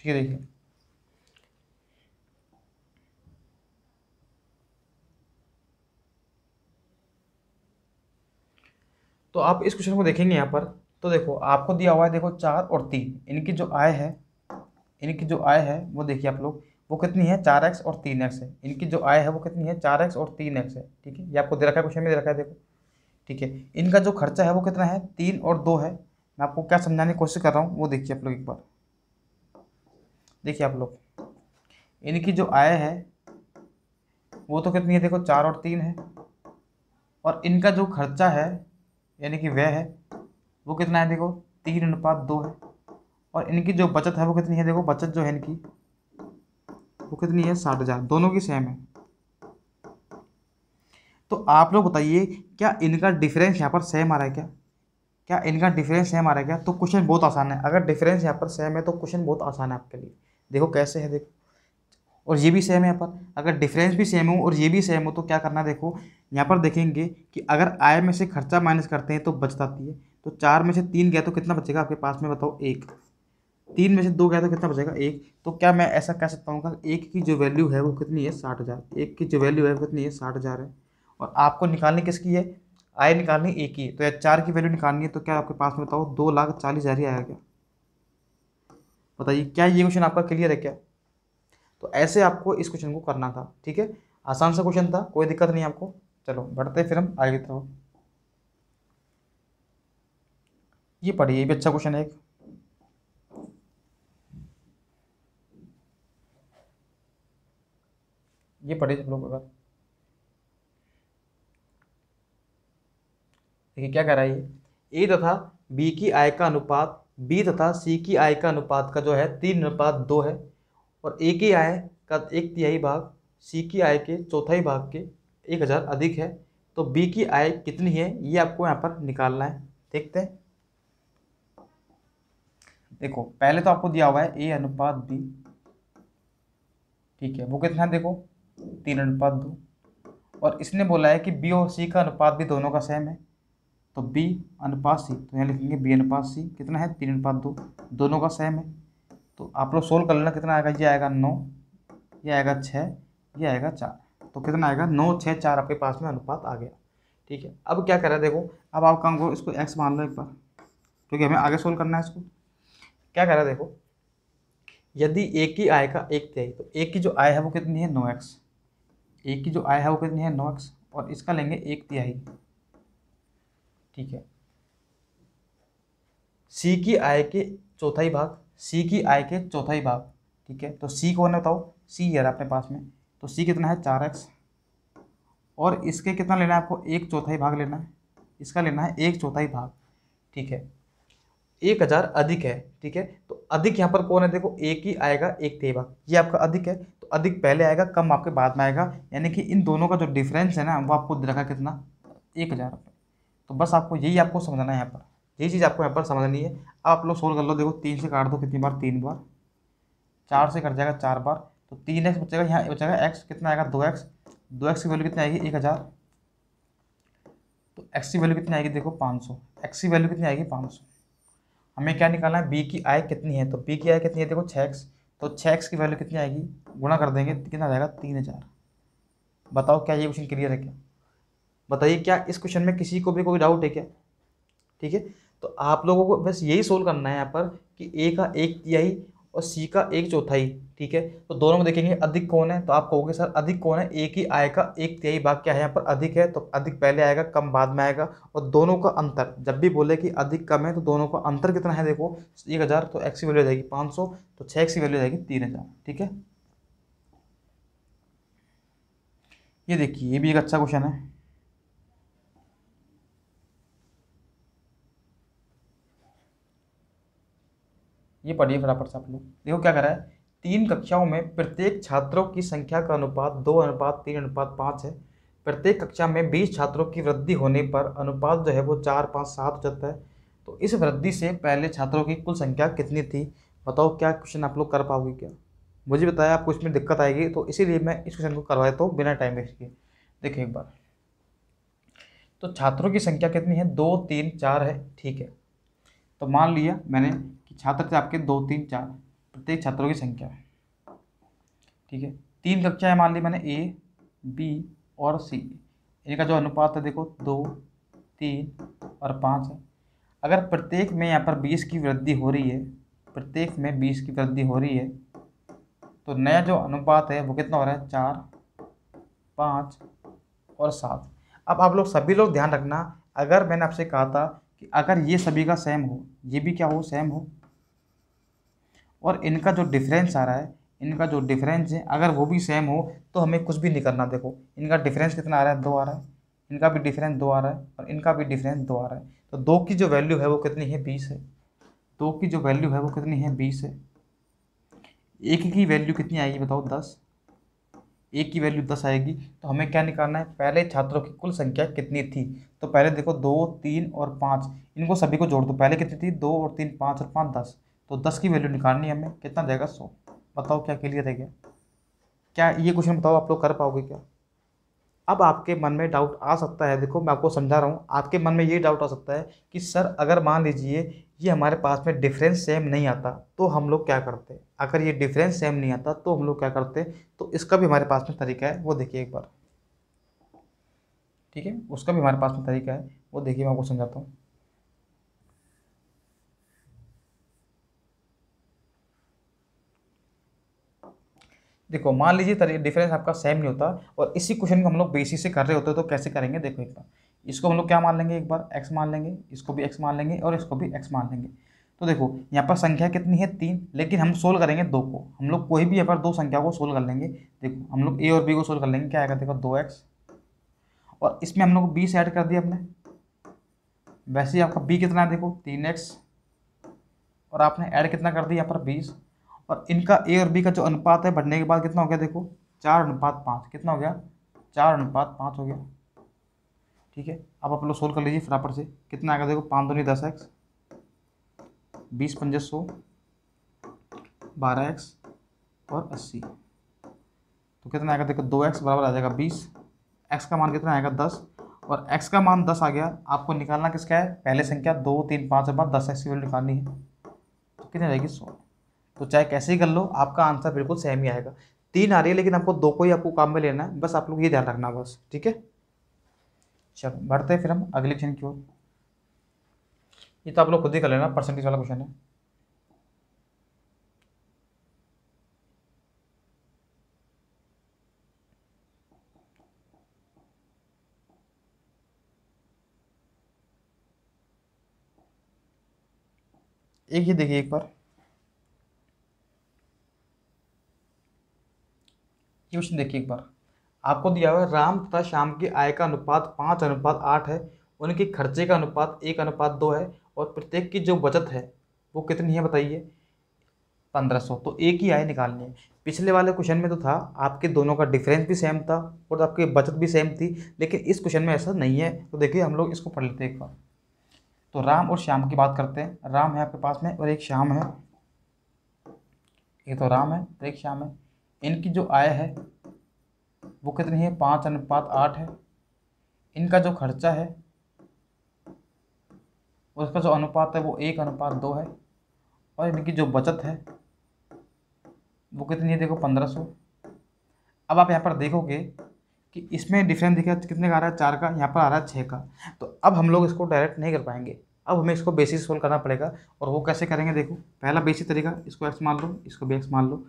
ठीक है देखिए तो आप इस क्वेश्चन को देखेंगे यहाँ पर तो देखो आपको दिया हुआ है देखो चार और तीन इनकी जो आय है इनकी जो आय है वो देखिए आप लोग वो कितनी है चार एक्स और तीन एक्स है इनकी जो आय है वो कितनी है चार एक्स और तीन एक्स है ठीक है ये आपको दे रखा है क्वेश्चन में दे रखा है देखो ठीक है इनका जो खर्चा है वो कितना है तीन और दो है मैं आपको क्या समझाने की कोशिश कर रहा हूँ वो देखिए आप लोग एक बार देखिए आप लोग इनकी जो आय है वो तो कितनी है देखो चार और तीन है और इनका जो खर्चा है यानी कि व्यय है वो कितना है देखो तीन अनुपात दो है और इनकी जो बचत है वो कितनी है देखो बचत जो है इनकी वो कितनी है साठ हज़ार दोनों की सेम है तो आप लोग बताइए क्या इनका डिफरेंस यहाँ पर सेम आ रहा है क्या क्या इनका डिफरेंस सेम आ रहा है क्या तो क्वेश्चन बहुत आसान है अगर डिफरेंस यहाँ पर सेम है तो क्वेश्चन बहुत आसान है आपके लिए देखो कैसे है देखो और ये भी सेम है यहाँ पर अगर डिफरेंस भी सेम हो और ये भी सेम हो तो क्या करना देखो यहाँ पर देखेंगे कि अगर आय में से खर्चा माइनस करते हैं तो बचताती है तो चार में से तीन गया तो कितना बचेगा आपके पास में बताओ एक तीन में से दो गया तो कितना बचेगा एक तो क्या मैं ऐसा कह सकता हूँ एक की जो वैल्यू है वो कितनी है साठ हज़ार एक की जो वैल्यू है वो कितनी है साठ हज़ार है और आपको निकालनी किसकी है आय निकालनी एक ही तो या चार की वैल्यू निकालनी है तो क्या आपके पास में बताओ दो लाख चालीस हज़ार ही आया क्या बताइए क्या ये क्वेश्चन आपका क्लियर है क्या तो ऐसे आपको इस क्वेश्चन को करना था ठीक है आसान सा क्वेश्चन था कोई दिक्कत नहीं आपको चलो बढ़ते फिर हम आगे तो ये पढ़िए ये भी अच्छा क्वेश्चन है एक ये पढ़िए सब लोग देखिए क्या कह रहा है ये ए तथा बी की आय का अनुपात बी तथा सी की आय का अनुपात का जो है तीन अनुपात दो है और ए की आय का एक तिहाई भाग सी की आय के चौथाई भाग के एक हज़ार अधिक है तो बी की आय कितनी है ये आपको यहाँ पर निकालना है देखते हैं देखो पहले तो आपको दिया हुआ है ए अनुपात बी ठीक है वो कितना है देखो तीन अनुपात दो और इसने बोला है कि बी और सी का अनुपात भी दोनों का सेम है तो बी अनुपात सी तो यहाँ लिखेंगे बी अनुपात सी कितना है तीन अनुपात दो दोनों का सेम है तो आप लोग सोल्व कर लेना कितना आएगा ये आएगा नौ ये आएगा छः ये आएगा चार तो कितना आएगा नौ छः चार आपके पास में अनुपात आ गया ठीक है अब क्या कर रहे हैं देखो अब आप काम करो इसको एक्स मान लो एक बार क्योंकि हमें आगे सोल्व करना है इसको क्या कर रहा है देखो यदि एक की आय का एक तिहाई तो एक की जो आय है वो कितनी है नौ एक्स एक की जो आय है वो कितनी है नौ एक्स और इसका लेंगे एक तिहाई ठीक है सी की आय के चौथाई भाग सी की आय के चौथाई भाग ठीक है तो सी कौन बताओ सी यार अपने पास में तो सी कितना है चार एक्स और इसके कितना लेना है आपको एक चौथाई भाग लेना है इसका लेना है एक चौथाई भाग ठीक है एक हज़ार अधिक है ठीक है तो अधिक यहाँ पर कौन है देखो एक ही आएगा एक तेई भाग ये आपका अधिक है तो अधिक पहले आएगा कम आपके बाद में आएगा यानी कि इन दोनों का जो डिफरेंस है ना वो आपको रखा कितना एक हज़ार तो बस आपको यही आपको समझना है यहाँ पर यही चीज़ आपको यहाँ पर समझनी है अब आप लोग सोल्व कर लो देखो तीन से काट दो कितनी बार तीन बार चार से कट जाएगा चार बार तो तीन एक्स बचेगा यहाँ बचेगा एक्स कितना आएगा दो एक्स दो एक्स की वैल्यू कितनी आएगी एक हज़ार तो एक्स की वैल्यू कितनी आएगी देखो पाँच सौ एक्स की वैल्यू कितनी आएगी पाँच सौ हमें क्या निकालना है बी की आय कितनी है तो बी की आय कितनी है देखो छः एक्स तो छः एक्स की वैल्यू कितनी आएगी गुणा कर देंगे कितना आ जाएगा तीन हज़ार बताओ क्या ये क्वेश्चन क्लियर है क्या बताइए क्या इस क्वेश्चन में किसी को भी कोई डाउट है क्या ठीक है तो आप लोगों को बस यही सोल्व करना है यहाँ पर कि ए का एक तिहाई और सी का एक चौथाई ठीक है तो दोनों में देखेंगे अधिक कौन है तो आप कहोगे सर अधिक कौन है एक ही आय का एक तिहाई भाग क्या है यहाँ पर अधिक है तो अधिक पहले आएगा कम बाद में आएगा और दोनों का अंतर जब भी बोले कि अधिक कम है तो दोनों का अंतर कितना है देखो एक हज़ार तो एक्स की वैल्यू जाएगी पाँच सौ तो छः एक्स की वैल्यू जाएगी तीन हज़ार ठीक है ये देखिए ये भी एक अच्छा क्वेश्चन है ये पढ़िए फटाफट से आप लोग देखो क्या करा है तीन कक्षाओं में प्रत्येक छात्रों की संख्या का अनुपात दो अनुपात तीन अनुपात पाँच है प्रत्येक कक्षा में बीस छात्रों की वृद्धि होने पर अनुपात जो है वो चार पाँच सात हो जाता है तो इस वृद्धि से पहले छात्रों की कुल संख्या कितनी थी बताओ क्या क्वेश्चन आप लोग कर पाओगे क्या मुझे बताया आपको इसमें दिक्कत आएगी तो इसीलिए मैं इस क्वेश्चन को करवा देता हूँ तो बिना टाइम वेस्ट किए देखिए एक बार तो छात्रों की संख्या कितनी है दो तीन चार है ठीक है तो मान लिया मैंने छात्र थे आपके दो तीन चार प्रत्येक छात्रों की संख्या है ठीक है तीन कक्षाएं मान ली मैंने ए बी और सी इनका जो अनुपात है देखो दो तीन और पाँच है अगर प्रत्येक में यहाँ पर बीस की वृद्धि हो रही है प्रत्येक में बीस की वृद्धि हो रही है तो नया जो अनुपात है वो कितना हो रहा है चार पाँच और सात अब आप लोग सभी लोग ध्यान रखना अगर मैंने आपसे कहा था कि अगर ये सभी का सेम हो ये भी क्या हो सेम हो और इनका जो डिफरेंस आ रहा है इनका जो डिफरेंस है अगर वो भी सेम हो तो हमें कुछ भी नहीं करना देखो इनका डिफरेंस कितना आ रहा है दो आ रहा है इनका भी डिफरेंस दो आ रहा है और इनका भी डिफरेंस दो आ रहा है तो दो की जो वैल्यू है वो कितनी है बीस है दो की जो वैल्यू है वो कितनी है बीस है एक की वैल्यू कितनी आएगी बताओ दस एक की वैल्यू दस आएगी तो हमें क्या निकालना है पहले छात्रों की कुल संख्या कितनी थी तो पहले देखो दो तीन और पाँच इनको सभी को जोड़ दो पहले कितनी थी दो और तीन पाँच और पाँच दस तो दस की वैल्यू निकालनी है हमें कितना देगा सौ बताओ क्या क्लियर है क्या क्या ये क्वेश्चन बताओ आप लोग कर पाओगे क्या अब आपके मन में डाउट आ सकता है देखो मैं आपको समझा रहा हूँ आपके मन में ये डाउट आ सकता है कि सर अगर मान लीजिए ये हमारे पास में डिफरेंस सेम नहीं आता तो हम लोग क्या करते अगर ये डिफरेंस सेम नहीं आता तो हम लोग क्या करते तो इसका भी हमारे पास में तरीका है वो देखिए एक बार ठीक है उसका भी हमारे पास में तरीका है वो देखिए मैं आपको समझाता हूँ देखो मान लीजिए डिफरेंस आपका सेम नहीं होता और इसी क्वेश्चन को हम लोग बेसिस से कर रहे होते तो कैसे करेंगे देखो एक बार इसको हम लोग क्या मान लेंगे एक बार एक्स मान लेंगे इसको भी एक्स मान लेंगे और इसको भी एक्स मान लेंगे तो देखो यहाँ पर संख्या कितनी है तीन लेकिन हम सोल्व करेंगे दो को हम लोग कोई भी यहाँ पर दो संख्या को सोल्व कर लेंगे देखो हम लोग ए और बी को सोल्व कर लेंगे क्या आएगा देखो दो एक्स और इसमें हम लोग बीस ऐड कर दिया हमने वैसे ही आपका बी कितना है देखो तीन एक्स और आपने ऐड कितना कर दिया यहाँ पर बीस और इनका ए और बी का जो अनुपात है बढ़ने के बाद कितना हो गया देखो चार अनुपात पाँच कितना हो गया चार अनुपात पाँच हो गया ठीक है अब आप लोग सोल्व कर लीजिए फटाफट से कितना आएगा देखो पाँच दो नहीं दस एक्स बीस पंजे सौ बारह एक्स और अस्सी तो कितना आएगा देखो दो एक्स बराबर आ जाएगा बीस एक्स का मान कितना आएगा दस और एक्स का मान दस आ गया आपको निकालना किसका है पहले संख्या दो तीन पाँच के बाद दस एक्स की वैल्यू निकालनी है तो कितनी रहेगी सौ तो चाहे कैसे ही कर लो आपका आंसर बिल्कुल सेम ही आएगा तीन आ रही है लेकिन आपको दो को ही आपको काम में लेना है बस आप लोग ये ध्यान रखना बस ठीक है चलो बढ़ते हैं फिर हम अगले क्वेश्चन की ओर ये तो आप लोग खुद ही कर लेना परसेंटेज वाला क्वेश्चन है एक ही देखिए एक बार क्वेश्चन देखिए एक बार आपको दिया हुआ है राम तथा श्याम की आय का अनुपात पाँच अनुपात आठ है उनके खर्चे का अनुपात एक अनुपात दो है और प्रत्येक की जो बचत है वो कितनी है बताइए पंद्रह सौ तो एक ही आय निकालनी है पिछले वाले क्वेश्चन में तो था आपके दोनों का डिफरेंस भी सेम था और आपकी बचत भी सेम थी लेकिन इस क्वेश्चन में ऐसा नहीं है तो देखिए हम लोग इसको पढ़ लेते हैं एक बार तो राम और श्याम की बात करते हैं राम है आपके पास में और एक श्याम है एक तो राम है तो एक श्याम है इनकी जो आय है वो कितनी है पाँच अनुपात आठ है इनका जो खर्चा है उसका जो अनुपात है वो एक अनुपात दो है और इनकी जो बचत है वो कितनी है देखो पंद्रह सौ अब आप यहाँ पर देखोगे कि इसमें डिफरेंस दिखा कितने का आ रहा है चार का यहाँ पर आ रहा है छः का तो अब हम लोग इसको डायरेक्ट नहीं कर पाएंगे अब हमें इसको बेसिस सोल्व करना पड़ेगा और वो कैसे करेंगे देखो पहला बेसिक तरीका इसको एक्स मान लो इसको भी एक्स मान लो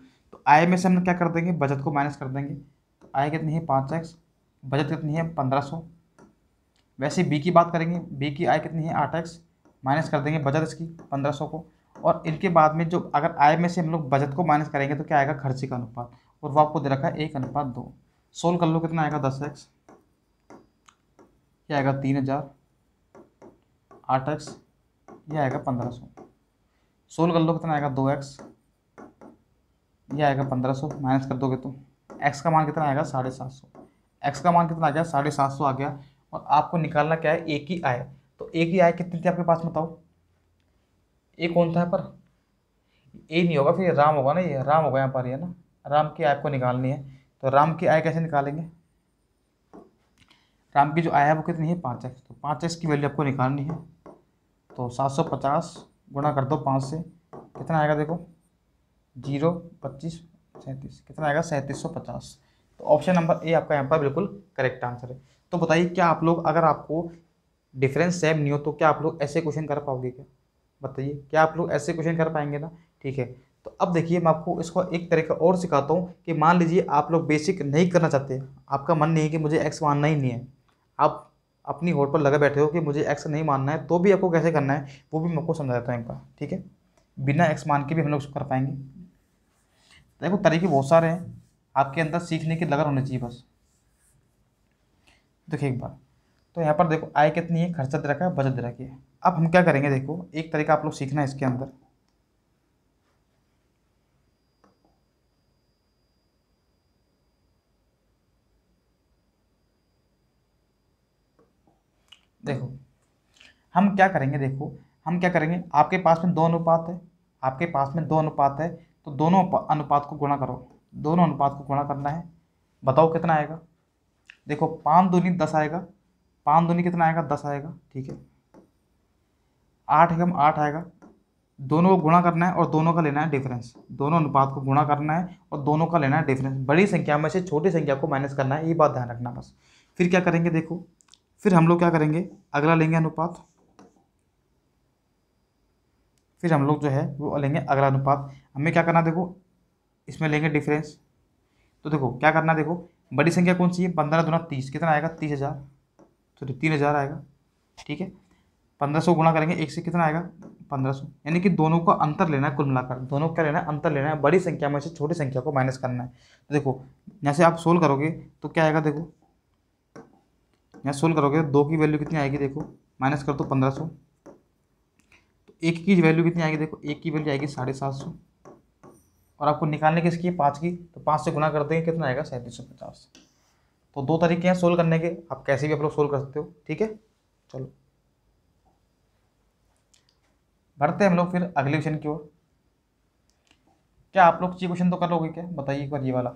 आय में से हम क्या कर देंगे बजट को माइनस कर देंगे तो आय कितनी है पाँच एक्स बजट कितनी है पंद्रह सौ वैसे बी की बात करेंगे बी की आय कितनी है आठ एक्स माइनस कर देंगे बजट इसकी पंद्रह सौ को और इनके बाद में जो अगर आय में से हम लोग बजट को माइनस करेंगे तो क्या आएगा खर्चे का अनुपात और वो आपको दे रखा है एक अनुपात दो सोल्व कर लो कितना आएगा दस एक्स यह आएगा तीन हज़ार आठ एक्स यह आएगा पंद्रह सौ सोल्व कर लो कितना आएगा दो एक्स ये आएगा पंद्रह सौ माइनस कर दोगे तो एक्स का मान कितना आएगा साढ़े सात सौ एक्स का मान कितना आ गया साढ़े सात सौ आ गया और आपको निकालना क्या है एक ही आय तो एक ही आय कितनी थी आपके पास बताओ ए कौन था यहाँ पर ए नहीं होगा फिर राम होगा ना ये राम होगा यहाँ पर ये ना राम की आय को निकालनी है तो राम की आय कैसे निकालेंगे राम की जो आय है वो कितनी है पाँच एक्स तो पाँच एक्स की वैल्यू आपको निकालनी है तो सात सौ पचास गुणा कर दो पाँच से कितना आएगा देखो जीरो पच्चीस सैंतीस कितना आएगा सैंतीस सौ पचास तो ऑप्शन नंबर ए आपका यहाँ पर बिल्कुल करेक्ट आंसर है तो बताइए क्या आप लोग अगर आपको डिफरेंस सेम नहीं हो तो क्या आप लोग ऐसे क्वेश्चन कर पाओगे क्या बताइए क्या आप लोग ऐसे क्वेश्चन कर पाएंगे ना ठीक है तो अब देखिए मैं आपको इसको एक तरीका और सिखाता हूँ कि मान लीजिए आप लोग बेसिक नहीं करना चाहते आपका मन नहीं है कि मुझे एक्स मानना ही नहीं है आप अपनी होट पर लगे बैठे हो कि मुझे एक्स नहीं मानना है तो भी आपको कैसे करना है वो भी मैं आपको देता हूँ एक बार ठीक है बिना एक्स मान के भी हम लोग कर पाएंगे देखो तरीके बहुत सारे हैं आपके अंदर सीखने की लगन होनी चाहिए बस देखिए एक बार तो यहाँ पर देखो आय कितनी है खर्चा दे रखा है बचत दे रखी है अब हम क्या करेंगे देखो एक तरीका आप लोग सीखना है इसके अंदर देखो हम क्या करेंगे देखो हम क्या करेंगे आपके पास में दो अनुपात है आपके पास में दो अनुपात है तो दोनों अनुपात को गुणा करो दोनों अनुपात को गुणा करना है बताओ कितना आएगा देखो पाँच दूनी दस आएगा पाँच दूनी कितना आएगा दस आएगा ठीक है आठ एकम आठ आएगा दोनों को गुणा करना है और दोनों का लेना है डिफरेंस दोनों अनुपात को गुणा करना है और दोनों का लेना है डिफरेंस बड़ी संख्या में से छोटी संख्या को माइनस करना है ये बात ध्यान रखना बस फिर क्या करेंगे देखो फिर हम लोग क्या करेंगे अगला लेंगे अनुपात फिर हम लोग जो है वो लेंगे अगला अनुपात हमें क्या करना देखो इसमें लेंगे डिफरेंस तो देखो क्या करना देखो बड़ी संख्या कौन सी है पंद्रह दुना तीस कितना आएगा तीस हज़ार तो तीन हज़ार आएगा ठीक है पंद्रह सौ गुणा करेंगे एक से कितना आएगा पंद्रह सौ यानी कि दोनों का अंतर लेना है कुल मिलाकर दोनों का लेना है अंतर लेना है बड़ी संख्या में से छोटी संख्या को माइनस करना है तो देखो यहाँ से आप सोल्व करोगे तो क्या आएगा देखो यहाँ सोल्व करोगे दो की वैल्यू कितनी आएगी देखो माइनस कर दो पंद्रह सौ तो एक की वैल्यू कितनी आएगी देखो एक की वैल्यू आएगी साढ़े सात सौ और आपको निकालने किसकी है पाँच की तो पाँच से गुना कर देंगे कितना आएगा सैंतीस सौ पचास तो दो तरीके हैं सोल्व करने के आप कैसे भी आप लोग सोल्व कर सकते हो ठीक है चलो बढ़ते हैं हम लोग फिर अगले क्वेश्चन की ओर क्या आप लोग ये क्वेश्चन तो कर लोगे क्या बताइए एक बार ये वाला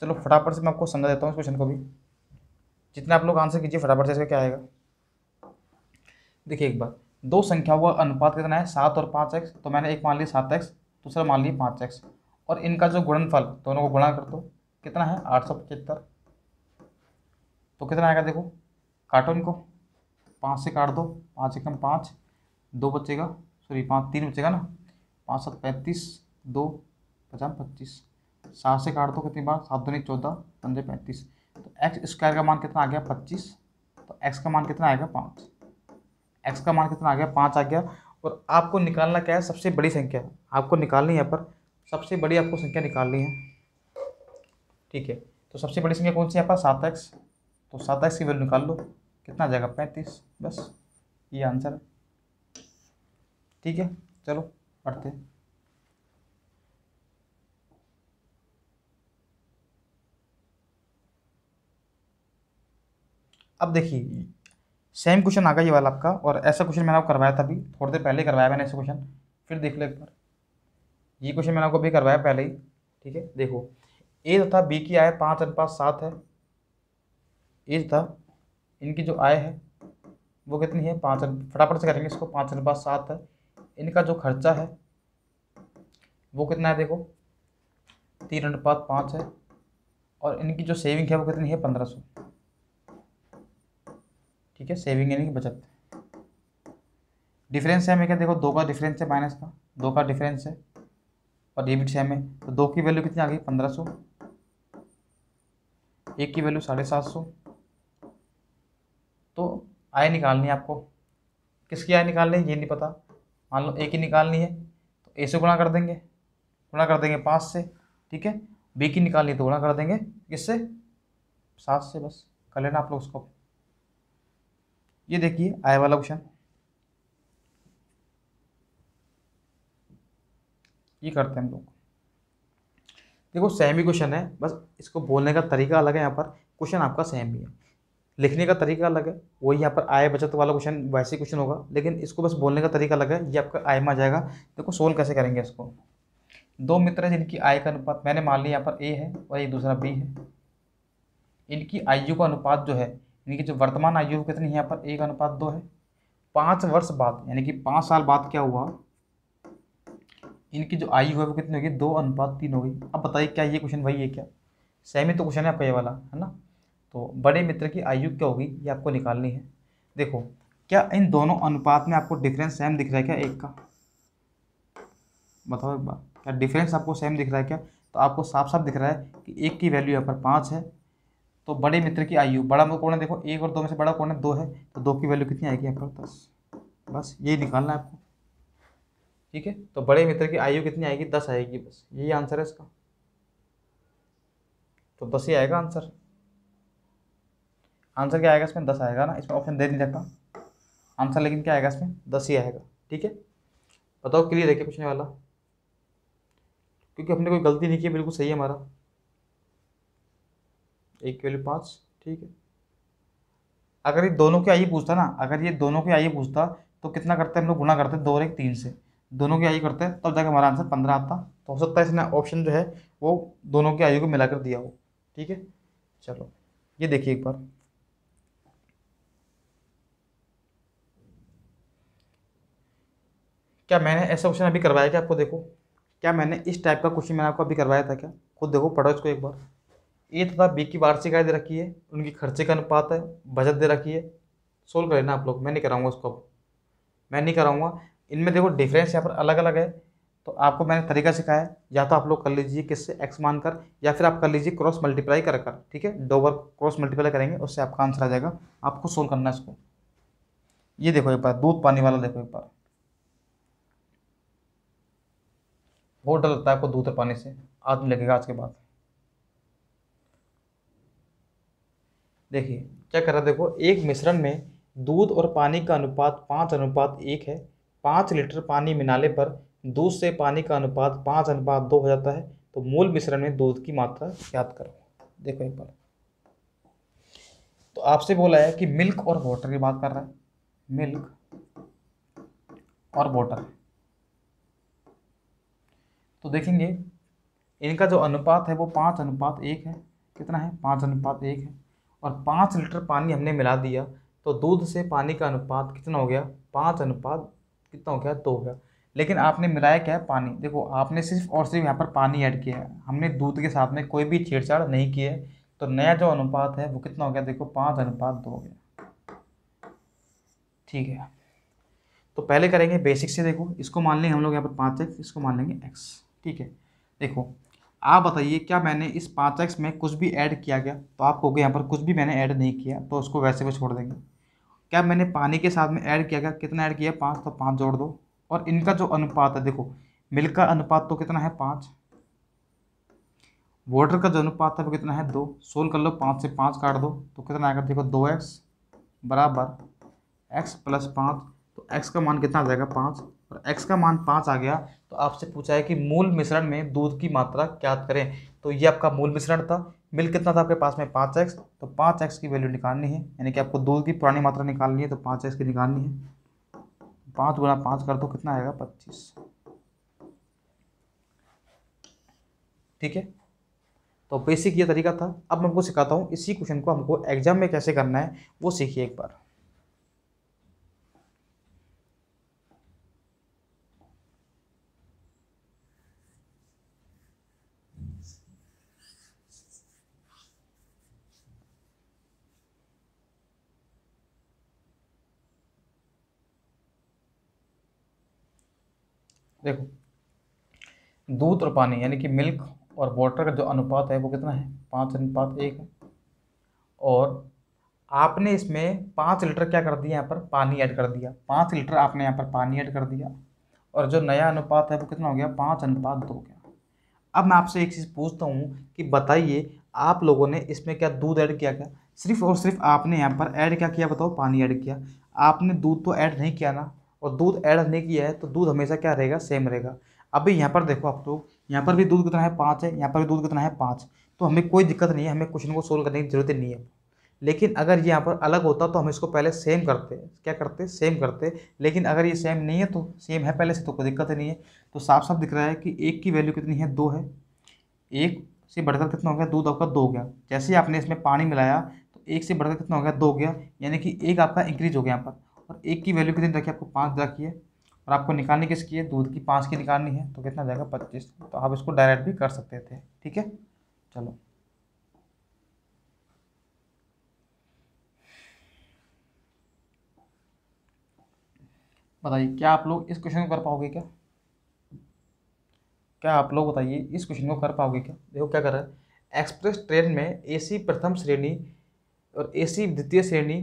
चलो फटाफट से मैं आपको समझा देता हूँ इस क्वेश्चन को भी जितना आप लोग आंसर कीजिए फटाफट से इसका क्या आएगा देखिए एक बार दो संख्याओं का अनुपात कितना है सात और पाँच एक्स तो मैंने एक मान लिया सात एक्स दूसरा मान लीजिए पाँच एक्स और इनका जो गुणनफल दोनों को गुणा कर दो कितना है आठ सौ पचहत्तर तो कितना आएगा देखो काटो इनको पाँच से काट दो पाँच एकम पाँच दो बचेगा सॉरी पाँच तीन बचेगा ना पाँच सात पैंतीस दो पचास पच्चीस सात से काट दो कितनी बार सात नहीं चौदह पंद्रह पैंतीस तो एक्स स्क्वायर का मान कितना आ गया पच्चीस तो एक्स का मान कितना आएगा पाँच एक्स का मान कितना आ गया पाँच आ गया और आपको निकालना क्या है सबसे बड़ी संख्या आपको निकालनी है यहाँ पर सबसे बड़ी आपको संख्या निकालनी है ठीक है तो सबसे बड़ी संख्या कौन सी यहाँ पर सात एक्स तो सात एक्स की वैल्यू निकाल लो कितना आ जाएगा पैंतीस बस ये आंसर है ठीक है चलो पढ़ते अब देखिए सेम क्वेश्चन आ गया ये वाला आपका और ऐसा क्वेश्चन मैंने आपको करवाया था अभी थोड़ी देर पहले करवाया मैंने ऐसा क्वेश्चन फिर देख लो एक बार ये क्वेश्चन मैंने आपको अभी करवाया पहले ही ठीक है देखो ए तथा बी की आय पाँच अनुपात सात है ए तथा इनकी जो आय है वो कितनी है पाँच फटाफट से करेंगे इसको पाँच अनुपात सात है इनका जो खर्चा है वो कितना है देखो तीन अनुपात पाँच है और इनकी जो सेविंग है वो कितनी है पंद्रह सौ ठीक है सेविंग यानी कि बचत डिफरेंस सेम है क्या देखो दो का डिफरेंस है माइनस का दो का डिफरेंस है और ये भी सेम है तो दो की वैल्यू कितनी आ गई पंद्रह सौ एक की वैल्यू साढ़े सात सौ तो आय निकालनी है आपको किसकी आय निकालनी है ये नहीं पता मान लो एक ही निकालनी है तो ए से गुणा कर देंगे गुणा कर देंगे पाँच से ठीक है बी की निकालनी है तो गुणा कर देंगे किससे सात से बस कर लेना आप लोग उसको ये देखिए आया वाला क्वेश्चन ये करते हैं हम लोग देखो सेम ही क्वेश्चन है बस इसको बोलने का तरीका अलग है यहाँ पर क्वेश्चन आपका सेम ही है लिखने का तरीका अलग है वही यहाँ पर आय बचत वाला क्वेश्चन वैसे क्वेश्चन होगा लेकिन इसको बस बोलने का तरीका अलग है ये आपका आय में आ जाएगा देखो सोल्व कैसे करेंगे इसको दो मित्र हैं जिनकी आय का अनुपात मैंने मान लिया यहाँ पर ए है और एक दूसरा बी है इनकी आयु का अनुपात जो है यानी कि जो वर्तमान आयु कितनी है यहाँ पर एक अनुपात दो है पाँच वर्ष बाद यानी कि पाँच साल बाद क्या हुआ इनकी जो आयु है वो कितनी होगी दो अनुपात तीन हो गई अब बताइए क्या ये क्वेश्चन वही है क्या सहमित तो क्वेश्चन है आपका ये वाला है ना तो बड़े मित्र की आयु क्या होगी ये आपको निकालनी है देखो क्या इन दोनों अनुपात में आपको डिफरेंस सेम दिख रहा है क्या एक का बताओ एक बार क्या डिफरेंस आपको सेम दिख रहा है क्या तो आपको साफ साफ दिख रहा है कि एक की वैल्यू यहाँ पर पाँच है तो बड़े मित्र की आयु बड़ा कौन है देखो एक और दो में से बड़ा कौन है दो है तो दो की वैल्यू कितनी आएगी यहाँ पर दस बस यही निकालना है आपको ठीक है तो बड़े मित्र की आयु कितनी आएगी दस आएगी बस यही आंसर है इसका तो दस ही आएगा आंसर आंसर क्या आएगा इसमें दस आएगा ना इसमें ऑप्शन दे नहीं सकता आंसर लेकिन क्या आएगा इसमें दस ही आएगा ठीक है बताओ क्लियर है क्या पूछने वाला क्योंकि हमने कोई गलती नहीं की बिल्कुल सही है हमारा ए की वैल्यू पाँच ठीक है अगर ये दोनों के आइए पूछता ना अगर ये दोनों के आइए पूछता तो कितना करते हम लोग गुना करते दो और एक तीन से दोनों की आयु करते हैं तब जाके हमारा आंसर पंद्रह आता तो हो सकता है इसने ऑप्शन जो है वो दोनों की आयु को मिलाकर दिया हो ठीक है चलो ये देखिए एक बार क्या मैंने ऐसा क्वेश्चन अभी करवाया क्या आपको देखो क्या मैंने इस टाइप का क्वेश्चन मैंने आपको अभी करवाया था क्या खुद देखो पढ़ो इसको एक बार ए तथा तो बी की वार्षिक आय दे रखी है उनकी खर्चे का अनुपात है बजट दे रखी है सोल्व कर लेना आप लोग मैं नहीं कराऊंगा उसको मैं नहीं कराऊंगा इनमें देखो डिफरेंस यहाँ पर अलग अलग है तो आपको मैंने तरीका सिखाया है या तो आप लोग कर लीजिए किससे एक्स मान कर या फिर आप कर लीजिए क्रॉस मल्टीप्लाई कर कर ठीक है दो बार क्रॉस मल्टीप्लाई करेंगे उससे आपका आंसर आ जाएगा आपको सोल्व करना है इसको ये देखो एक बार दूध पानी वाला देखो एक बार बहुत डर लगता है आपको दूध और पानी से आदमी लगेगा आज के बाद देखिए क्या कर रहा है देखो एक मिश्रण में दूध और पानी का अनुपात पाँच अनुपात एक है पाँच लीटर पानी मिलाने पर दूध से पानी का अनुपात पाँच अनुपात दो हो जाता है तो मूल मिश्रण में दूध की मात्रा याद करो देखो एक बार तो आपसे बोला है कि मिल्क और वाटर की बात कर रहा है मिल्क और वाटर तो देखेंगे इनका जो अनुपात है वो पाँच अनुपात एक है कितना है पाँच अनुपात एक है और पाँच लीटर पानी हमने मिला दिया तो दूध से पानी का अनुपात कितना हो गया पाँच अनुपात कितना हो गया दो तो हो गया लेकिन आपने मिलाया क्या है पानी देखो आपने सिर्फ और सिर्फ यहाँ पर पानी ऐड किया है हमने दूध के साथ में कोई भी छेड़छाड़ नहीं की है तो नया जो अनुपात है वो कितना हो गया देखो पाँच अनुपात दो हो गया ठीक है तो पहले करेंगे बेसिक से देखो इसको मान लेंगे हम लोग यहाँ पर पाँच एक्स इसको मान लेंगे एक्स ठीक है देखो आप बताइए क्या मैंने इस पाँच एक्स में कुछ भी ऐड किया तो गया तो आप कहोगे यहाँ पर कुछ भी मैंने ऐड नहीं किया तो उसको वैसे भी छोड़ देंगे क्या मैंने पानी के साथ में ऐड किया गया कितना ऐड किया पाँच तो पाँच जोड़ दो और इनका जो अनुपात है देखो मिल्क का अनुपात तो कितना है पाँच वाटर का जो अनुपात है वो कितना है दो सोल कर लो पाँच से पाँच काट दो तो कितना आएगा देखो दो एक्स बराबर एक्स प्लस पाँच तो एक्स का मान कितना आ जाएगा पाँच और एक्स का मान पाँच आ गया तो आपसे पूछा है कि मूल मिश्रण में दूध की मात्रा क्या करें तो ये आपका मूल मिश्रण था मिल कितना था आपके पास में पाँच एक्स तो पाँच एक्स की वैल्यू निकालनी है यानी कि आपको दूध की पुरानी मात्रा निकालनी है तो पाँच एक्स की निकालनी है पाँच गुना पाँच कर दो कितना आएगा पच्चीस ठीक है तो बेसिक ये तरीका था अब मैं आपको सिखाता हूँ इसी क्वेश्चन को हमको एग्जाम में कैसे करना है वो सीखिए एक बार देखो दूध और पानी यानी कि मिल्क और वाटर का जो अनुपात है वो कितना है पाँच अनुपात एक है और आपने इसमें पाँच लीटर क्या कर दिया यहाँ पर पानी ऐड कर दिया पाँच लीटर आपने यहाँ पर पानी ऐड कर दिया और जो नया अनुपात है वो कितना हो गया पाँच अनुपात दो हो गया अब मैं आपसे एक चीज़ पूछता हूँ कि बताइए आप लोगों ने इसमें क्या दूध ऐड किया क्या सिर्फ और सिर्फ आपने यहाँ पर ऐड क्या किया बताओ पानी ऐड किया आपने दूध तो ऐड नहीं किया ना और दूध ऐड नहीं किया है तो दूध हमेशा क्या रहेगा सेम रहेगा अभी यहाँ पर देखो आप लोग यहाँ पर भी दूध कितना है पाँच है यहाँ पर भी दूध कितना है पाँच तो हमें कोई दिक्कत नहीं है हमें क्वेश्चन को सोल्व करने की जरूरत नहीं है लेकिन अगर ये यहाँ पर अलग होता तो हम इसको पहले सेम करते क्या करते सेम करते लेकिन अगर ये सेम नहीं है तो सेम है पहले से तो कोई दिक्कत नहीं है तो साफ साफ दिख रहा है कि एक की वैल्यू कितनी है दो है एक से बढ़कर कितना हो गया दूध तो आपका दो गया जैसे ही आपने इसमें पानी मिलाया तो एक से बढ़कर कितना हो गया दो गया यानी कि एक आपका इंक्रीज हो गया यहाँ पर और एक की वैल्यू कितनी रखी आपको पाँच रखी है और आपको निकालनी किसकी है दूध की पाँच की निकालनी है तो कितना जाएगा पच्चीस तो आप इसको डायरेक्ट भी कर सकते थे ठीक है चलो बताइए क्या आप लोग इस क्वेश्चन को कर पाओगे क्या क्या आप लोग बताइए इस क्वेश्चन को कर पाओगे क्या देखो क्या कर रहा है एक्सप्रेस ट्रेन में एसी प्रथम श्रेणी और एसी द्वितीय श्रेणी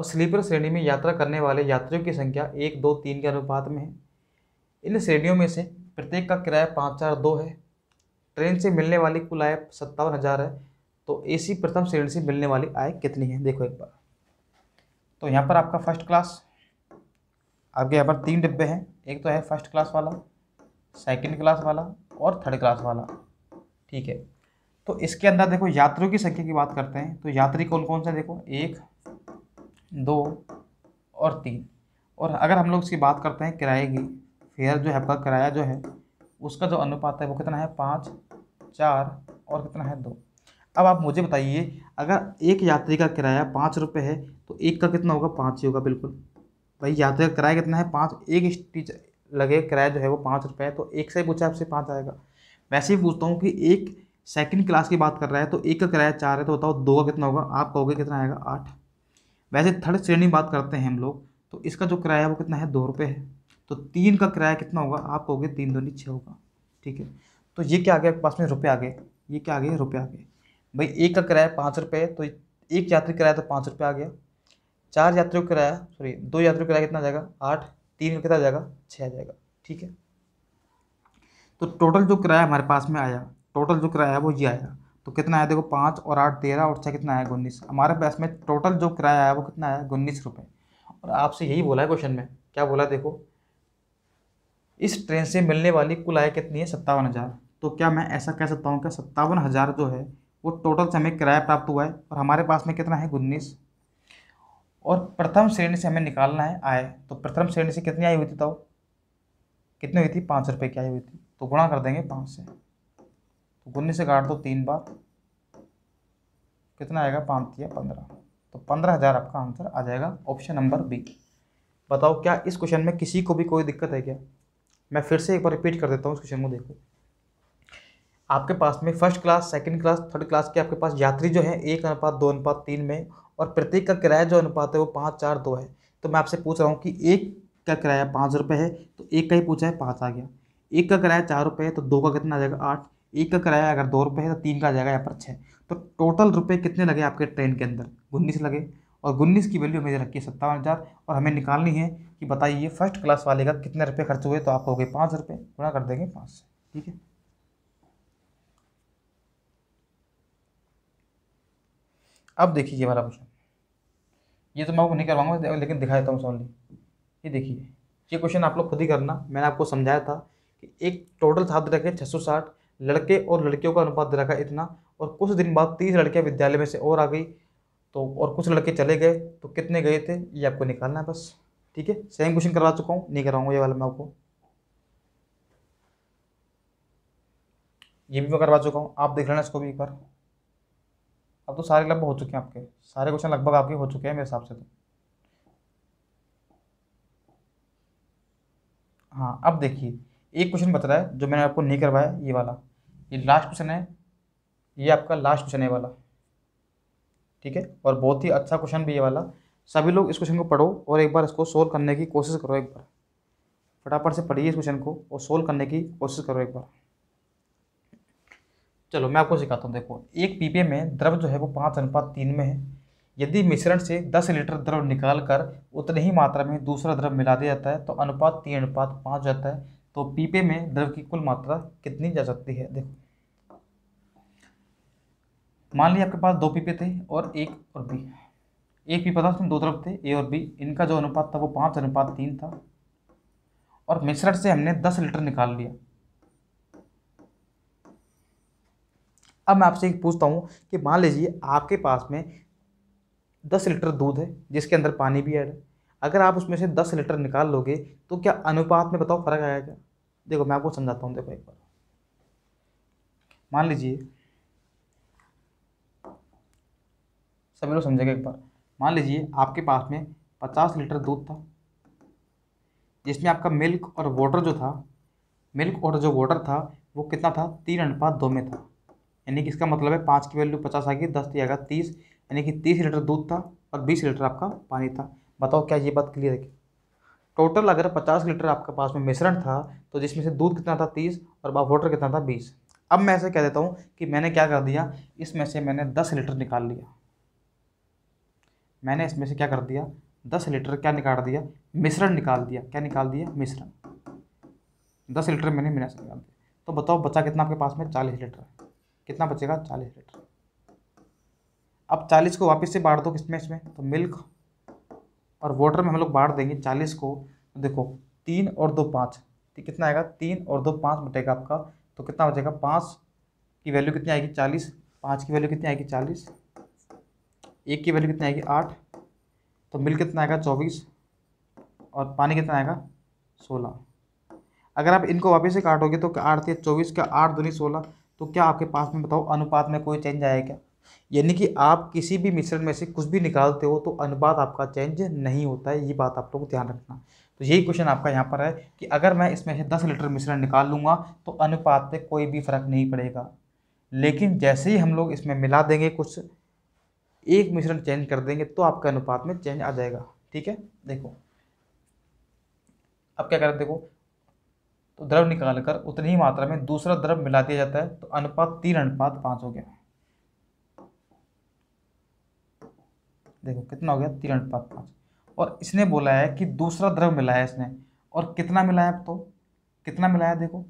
और स्लीपर श्रेणी में यात्रा करने वाले यात्रियों की संख्या एक दो तीन के अनुपात में है इन श्रेणियों में से प्रत्येक का किराया पाँच चार दो है ट्रेन से मिलने वाली कुल आय सत्तावन हज़ार है तो एसी प्रथम श्रेणी से मिलने वाली आय कितनी है देखो एक बार तो यहाँ पर आपका फर्स्ट क्लास आपके यहाँ पर तीन डिब्बे हैं एक तो है फर्स्ट क्लास वाला सेकेंड क्लास वाला और थर्ड क्लास वाला ठीक है तो इसके अंदर देखो यात्रियों की संख्या की बात करते हैं तो यात्री कौन कौन सा देखो एक दो और तीन और अगर हम लोग इसकी बात करते हैं किराए की फेयर जो है आपका किराया जो है उसका जो अनुपात है वो कितना है पाँच चार और कितना है दो अब आप मुझे बताइए अगर एक यात्री का किराया पाँच रुपये है तो एक का कितना होगा पाँच ही होगा बिल्कुल भाई यात्री का किराया कितना है पाँच एक स्टीच लगे किराया जो है वो पाँच रुपये है तो एक से पूछा आपसे पाँच आएगा वैसे ही पूछता हूँ कि एक सेकंड क्लास की बात कर रहा है तो एक का किराया चार है तो बताओ दो का कितना होगा आप कहोगे कितना आएगा आठ वैसे थर्ड श्रेणी बात करते हैं हम लोग तो इसका जो किराया है वो कितना है दो रुपये है तो तीन का किराया कितना होगा आप कहोगे तीन दो छः होगा ठीक है तो ये क्या आ गया पास में रुपये आ गए ये क्या आ गए रुपये आ गए भाई एक का किराया पाँच रुपये तो एक यात्री किराया तो पाँच रुपये आ गया चार यात्रियों का किराया सॉरी दो यात्रियों का किराया कितना जाएगा आठ तीन का कितना जाएगा छः आ जाएगा ठीक है तो टोटल जो किराया हमारे पास में आया टोटल जो किराया है वो ये आया तो कितना है देखो पाँच और आठ तेरह और छः कितना आया उन्नीस हमारे पास में टोटल जो किराया है वो कितना है उन्नीस रुपये और आपसे यही बोला है क्वेश्चन में क्या बोला देखो इस ट्रेन से मिलने वाली कुल आय कितनी है सत्तावन हज़ार तो क्या मैं ऐसा कह सकता हूँ कि सत्तावन हज़ार जो है वो टोटल से हमें किराया प्राप्त हुआ है और हमारे पास में कितना है उन्नीस और प्रथम श्रेणी से हमें निकालना है आय तो प्रथम श्रेणी से कितनी आई हुई थी तो कितनी हुई थी पाँच रुपये की आई हुई थी तो गुणा कर देंगे पाँच से उन्नीस से काट दो तीन बार कितना आएगा पाँच या पंद्रह तो पंद्रह हज़ार आपका आंसर आ जाएगा ऑप्शन नंबर बी बताओ क्या इस क्वेश्चन में किसी को भी कोई दिक्कत है क्या मैं फिर से एक बार रिपीट कर देता हूँ इस क्वेश्चन को देखो आपके पास में first class second class third class के आपके पास यात्री जो है एक अनुपात दो अनुपात तीन में और प्रत्येक का किराया जो अनुपात है वो पाँच चार दो है तो मैं आपसे पूछ रहा हूँ कि एक का किराया पाँच रुपये है तो एक का ही पूछा है पाँच आ गया एक का किराया चार रुपये है तो दो का कितना आ जाएगा आठ एक का किराया अगर दो रुपये है तो तीन का आ जाएगा यहाँ पर छः तो टोटल रुपये कितने लगे आपके ट्रेन के अंदर उन्नीस लगे और उन्नीस की वैल्यू हमें रखी है सत्तावन हज़ार और हमें निकालनी है कि बताइए फर्स्ट क्लास वाले का कितने रुपये खर्च हुए तो आप हो गए पाँच रुपये पूरा कर देंगे पाँच से ठीक है अब देखिए ये वाला क्वेश्चन ये तो मैं आपको नहीं करवाऊंगा लेकिन दिखा देता हूँ सॉल्वली ये देखिए ये क्वेश्चन आप लोग खुद ही करना मैंने आपको समझाया था कि एक टोटल छात्र रखे छः सौ साठ लड़के और लड़कियों का अनुपात दे रखा इतना और कुछ दिन बाद तीस लड़कियाँ विद्यालय में से और आ गई तो और कुछ लड़के चले गए तो कितने गए थे ये आपको निकालना है बस ठीक है सेम क्वेश्चन करवा चुका हूँ नहीं कराऊंगा ये वाला मैं आपको ये भी मैं करवा चुका हूँ आप देख लेना इसको भी एक बार अब तो सारे लगभग हो चुके हैं आपके सारे क्वेश्चन लगभग आपके हो चुके हैं मेरे हिसाब से तो हाँ अब देखिए एक क्वेश्चन बता रहा है जो मैंने आपको नहीं करवाया ये वाला ये लास्ट क्वेश्चन है ये आपका लास्ट क्वेश्चन है वाला ठीक है और बहुत ही अच्छा क्वेश्चन भी ये वाला सभी लोग इस क्वेश्चन को पढ़ो और एक बार इसको सोल्व करने की कोशिश करो एक बार फटाफट से पढ़िए इस क्वेश्चन को और सोल्व करने की कोशिश करो एक बार चलो मैं आपको सिखाता हूँ देखो एक पीपे में द्रव जो है वो पाँच अनुपात तीन में है यदि मिश्रण से दस लीटर द्रव निकाल कर उतनी ही मात्रा में दूसरा द्रव मिला दिया जाता है तो अनुपात तीन अनुपात पाँच जाता है तो पीपे में द्रव की कुल मात्रा कितनी जा सकती है देखो मान हम्म। लीजिए आपके पास दो पीपे थे और एक और बी एक पीपा था उसमें दो तरफ थे ए और बी इनका जो अनुपात था वो पाँच अनुपात तीन था और मिश्रण से हमने दस लीटर निकाल लिया अब मैं आपसे एक पूछता हूँ कि मान लीजिए आपके पास में दस लीटर दूध है जिसके अंदर पानी भी ऐड है अगर आप उसमें से दस लीटर निकाल लोगे तो क्या अनुपात में बताओ फर्क आएगा देखो मैं आपको समझाता हूँ देखो एक बार मान लीजिए सभी लोग समझेगा एक बार मान लीजिए आपके पास में पचास लीटर दूध था जिसमें आपका मिल्क और वाटर जो था मिल्क और जो वाटर था वो कितना था तीन अनुपात दो में था यानी कि इसका मतलब है पाँच की वैल्यू पचास आ गई दस दिया तो गया तीस यानी कि तीस लीटर दूध था और बीस लीटर आपका पानी था बताओ क्या ये बात क्लियर है कि टोटल अगर पचास लीटर आपके पास में मिश्रण था तो जिसमें से दूध कितना था तीस और वाटर कितना था बीस अब मैं ऐसे कह देता हूँ कि मैंने क्या कर दिया इसमें से मैंने दस लीटर निकाल लिया मैंने इसमें से क्या कर दिया दस लीटर क्या निकाल दिया मिश्रण निकाल दिया क्या निकाल दिया मिश्रण दस लीटर मैंने मिनस निकाल दिया तो बताओ बचा कितना आपके पास में चालीस लीटर है कितना बचेगा चालीस लीटर अब चालीस को वापस से बांट दो किसमें इसमें तो मिल्क और वाटर में हम लोग बांट देंगे चालीस को तो देखो तीन और दो पाँच कितना आएगा तीन और दो पाँच बटेगा आपका तो कितना बचेगा पाँच की वैल्यू कितनी आएगी चालीस पाँच की वैल्यू कितनी आएगी चालीस एक की वैल्यू कितनी आएगी आठ तो मिल कितना आएगा चौबीस और पानी कितना आएगा सोलह अगर आप इनको वापस से काटोगे तो आठ थे चौबीस का आठ दूनी सोलह तो क्या आपके पास में बताओ अनुपात में कोई चेंज आया क्या यानी कि आप किसी भी मिश्रण में से कुछ भी निकालते हो तो अनुपात आपका चेंज नहीं होता है ये बात आप लोग ध्यान रखना तो यही क्वेश्चन आपका यहाँ पर है कि अगर मैं इसमें से दस लीटर मिश्रण निकाल लूँगा तो अनुपात में कोई भी फर्क नहीं पड़ेगा लेकिन जैसे ही हम लोग इसमें मिला देंगे कुछ एक मिश्रण चेंज कर देंगे तो आपके अनुपात में चेंज आ जाएगा ठीक है देखो अब क्या करें देखो तो द्रव निकाल कर उतनी ही मात्रा में दूसरा द्रव मिला दिया जाता है तो अनुपात तीन अनुपात पाँच हो गया देखो कितना हो गया तीन अनुपात पाँच और इसने बोला है कि दूसरा द्रव मिलाया इसने और कितना मिलाया अब तो कितना मिलाया देखो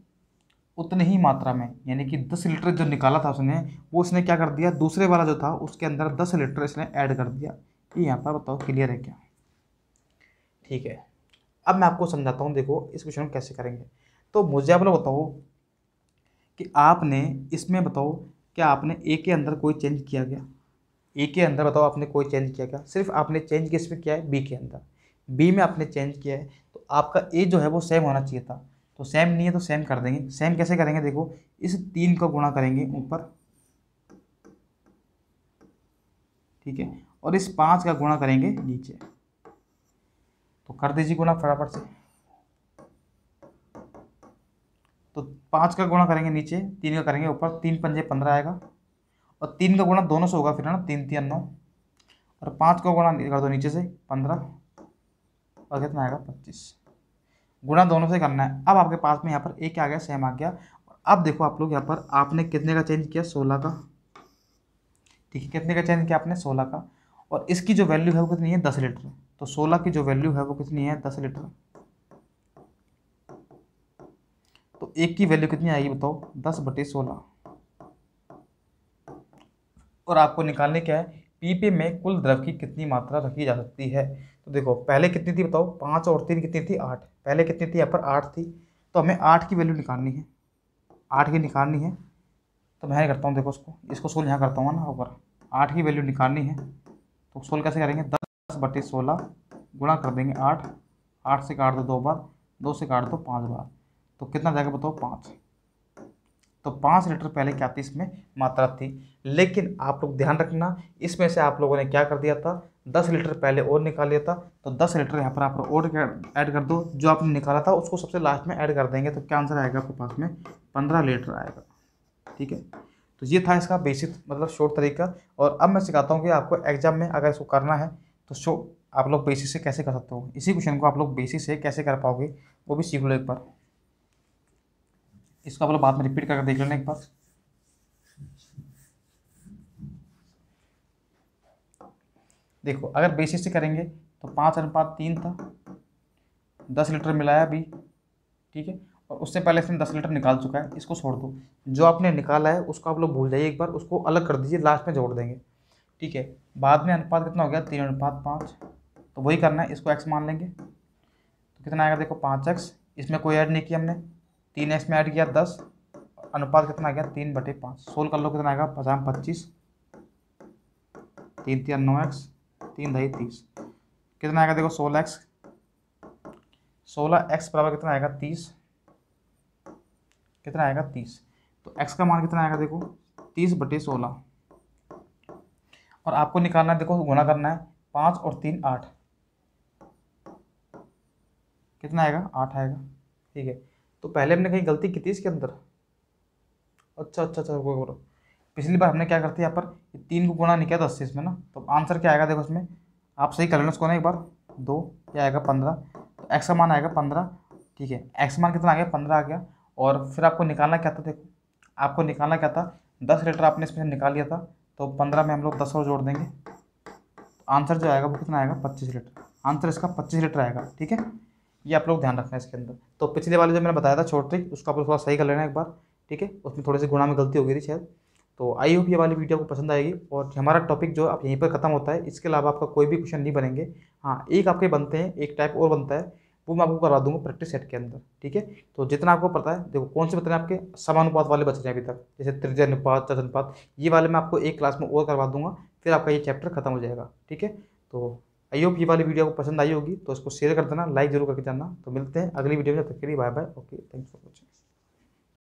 उतने ही मात्रा में यानी कि दस लीटर जो निकाला था उसने वो उसने क्या कर दिया दूसरे वाला जो था उसके अंदर दस लीटर इसने ऐड कर दिया ये यहाँ पर बताओ क्लियर है क्या ठीक है अब मैं आपको समझाता हूँ देखो इस क्वेश्चन को कैसे करेंगे तो मुझे आप लोग बताओ कि आपने इसमें बताओ क्या आपने ए के अंदर कोई चेंज किया गया ए के अंदर बताओ आपने कोई चेंज किया गया सिर्फ आपने चेंज किस में किया है बी के अंदर बी में आपने चेंज किया है तो आपका ए जो है वो सेम होना चाहिए था तो सेम नहीं है तो सेम कर देंगे सेम कैसे करेंगे देखो इस तीन को गुणा करेंगे ऊपर ठीक है और इस पाँच का गुणा करेंगे नीचे तो कर दीजिए गुणा फटाफट से तो पाँच का गुणा करेंगे नीचे तीन का करेंगे ऊपर तीन पंजे पंद्रह आएगा और तीन का गुणा दोनों से होगा फिर है ना तीन तीन नौ और पाँच का गुणा कर दो नीचे से पंद्रह और कितना आएगा पच्चीस गुणा दोनों से करना है अब आपके पास में यहाँ पर एक आ गया सेम आ गया अब देखो आप लोग यहाँ पर आपने कितने का चेंज किया सोलह का ठीक है कितने का चेंज किया आपने सोलह का और इसकी जो वैल्यू है वो कितनी है दस लीटर तो सोलह की जो वैल्यू है वो कितनी है दस लीटर तो एक की वैल्यू कितनी आएगी बताओ दस बटे सोलह और आपको निकालने क्या है पीपे में कुल द्रव की कितनी मात्रा रखी जा सकती है तो देखो पहले कितनी थी बताओ पाँच और तीन कितनी थी आठ पहले कितनी थी यहाँ पर आठ थी तो हमें आठ की वैल्यू निकालनी है आठ की निकालनी है तो मैं करता हूँ देखो उसको इसको सोल यहाँ करता हूँ ना ऊपर आठ की वैल्यू निकालनी है तो सोल कैसे करेंगे दस बटे सोलह गुणा कर देंगे आठ आठ से काट दो दो बार दो से काट दो पाँच बार तो कितना जाएगा बताओ पाँच तो पाँच लीटर पहले क्या थी इसमें मात्रा थी लेकिन आप लोग ध्यान रखना इसमें से आप लोगों ने क्या कर दिया था दस लीटर पहले और निकाल लिया था तो दस लीटर यहाँ पर आप और ऐड कर दो जो आपने निकाला था उसको सबसे लास्ट में ऐड कर देंगे तो क्या आंसर आएगा आपके पास में पंद्रह लीटर आएगा ठीक है तो ये था इसका बेसिक मतलब शॉर्ट तरीका और अब मैं सिखाता हूँ कि आपको एग्जाम में अगर इसको करना है तो शो आप लोग बेसिक से कैसे कर सकते हो इसी क्वेश्चन को आप लोग बेसिक से कैसे कर पाओगे वो भी सीख लो एक बार इसको आप लोग बाद में रिपीट करके देख लेना एक बार देखो अगर बेसिस से करेंगे तो पाँच अनुपात तीन था दस लीटर मिलाया अभी ठीक है और उससे पहले इसने दस लीटर निकाल चुका है इसको छोड़ दो जो आपने निकाला है उसको आप लोग भूल जाइए एक बार उसको अलग कर दीजिए लास्ट में जोड़ देंगे ठीक है बाद में अनुपात कितना हो गया तीन अनुपात पाँच तो वही करना है इसको एक्स मान लेंगे तो कितना आएगा देखो पाँच एक्स इसमें कोई ऐड नहीं किया हमने तीन एक्स में ऐड किया दस अनुपात कितना आ गया तीन बटे पाँच सोल्व कर लो कितना आएगा पचास पच्चीस तीन तीन नौ एक्स तीन दही तीस कितना आएगा देखो सोलह एक्स सोलह एक्स बराबर कितना आएगा तीस कितना आएगा तीस तो एक्स का मान कितना आएगा देखो तीस बटे सोलह और आपको निकालना है देखो गुना करना है पाँच और तीन आठ कितना आएगा आठ आएगा ठीक है तो पहले हमने कहीं गलती की थी इसके अंदर अच्छा अच्छा अच्छा रुको करो पिछली बार हमने क्या करते यहाँ पर तीन को गुणा नहीं किया दस से इसमें ना तो आंसर क्या आएगा देखो इसमें आप सही कर लेना उसको ना एक बार दो क्या आएगा पंद्रह तो एक्स का मान आएगा पंद्रह ठीक है एक्स मान कितना आ गया पंद्रह आ गया और फिर आपको निकालना क्या था देखो आपको निकालना क्या था दस लीटर आपने इसमें निकाल लिया था तो पंद्रह में हम लोग दस और जोड़ देंगे आंसर जो आएगा वो कितना आएगा पच्चीस लीटर आंसर इसका पच्चीस लीटर आएगा ठीक है ये आप लोग ध्यान रखना है इसके अंदर तो पिछले वाले जो मैंने बताया था छोट ट्रिक उसको आप लोग थोड़ा सही कर लेना एक बार ठीक है उसमें थोड़ी सी गुणा में गलती हो गई थी शायद तो आई होप ये वाली वीडियो आपको पसंद आएगी और हमारा टॉपिक जो आप यहीं पर ख़त्म होता है इसके अलावा आपका कोई भी क्वेश्चन नहीं बनेंगे हाँ एक आपके बनते हैं एक टाइप और बनता है वो मैं आपको करवा दूंगा प्रैक्टिस सेट के अंदर ठीक है तो जितना आपको पता है देखो कौन से बताने आपके समानुपात वाले रहे हैं अभी तक जैसे त्रिजय अनुपात अनुपात ये वाले मैं आपको एक क्लास में और करवा दूंगा फिर आपका ये चैप्टर खत्म हो जाएगा ठीक है तो आई होप ये वाली वीडियो आपको पसंद आई होगी तो इसको शेयर कर देना लाइक जरूर करके जानना तो मिलते हैं अगली वीडियो में तब तक के लिए bye bye okay thanks for watching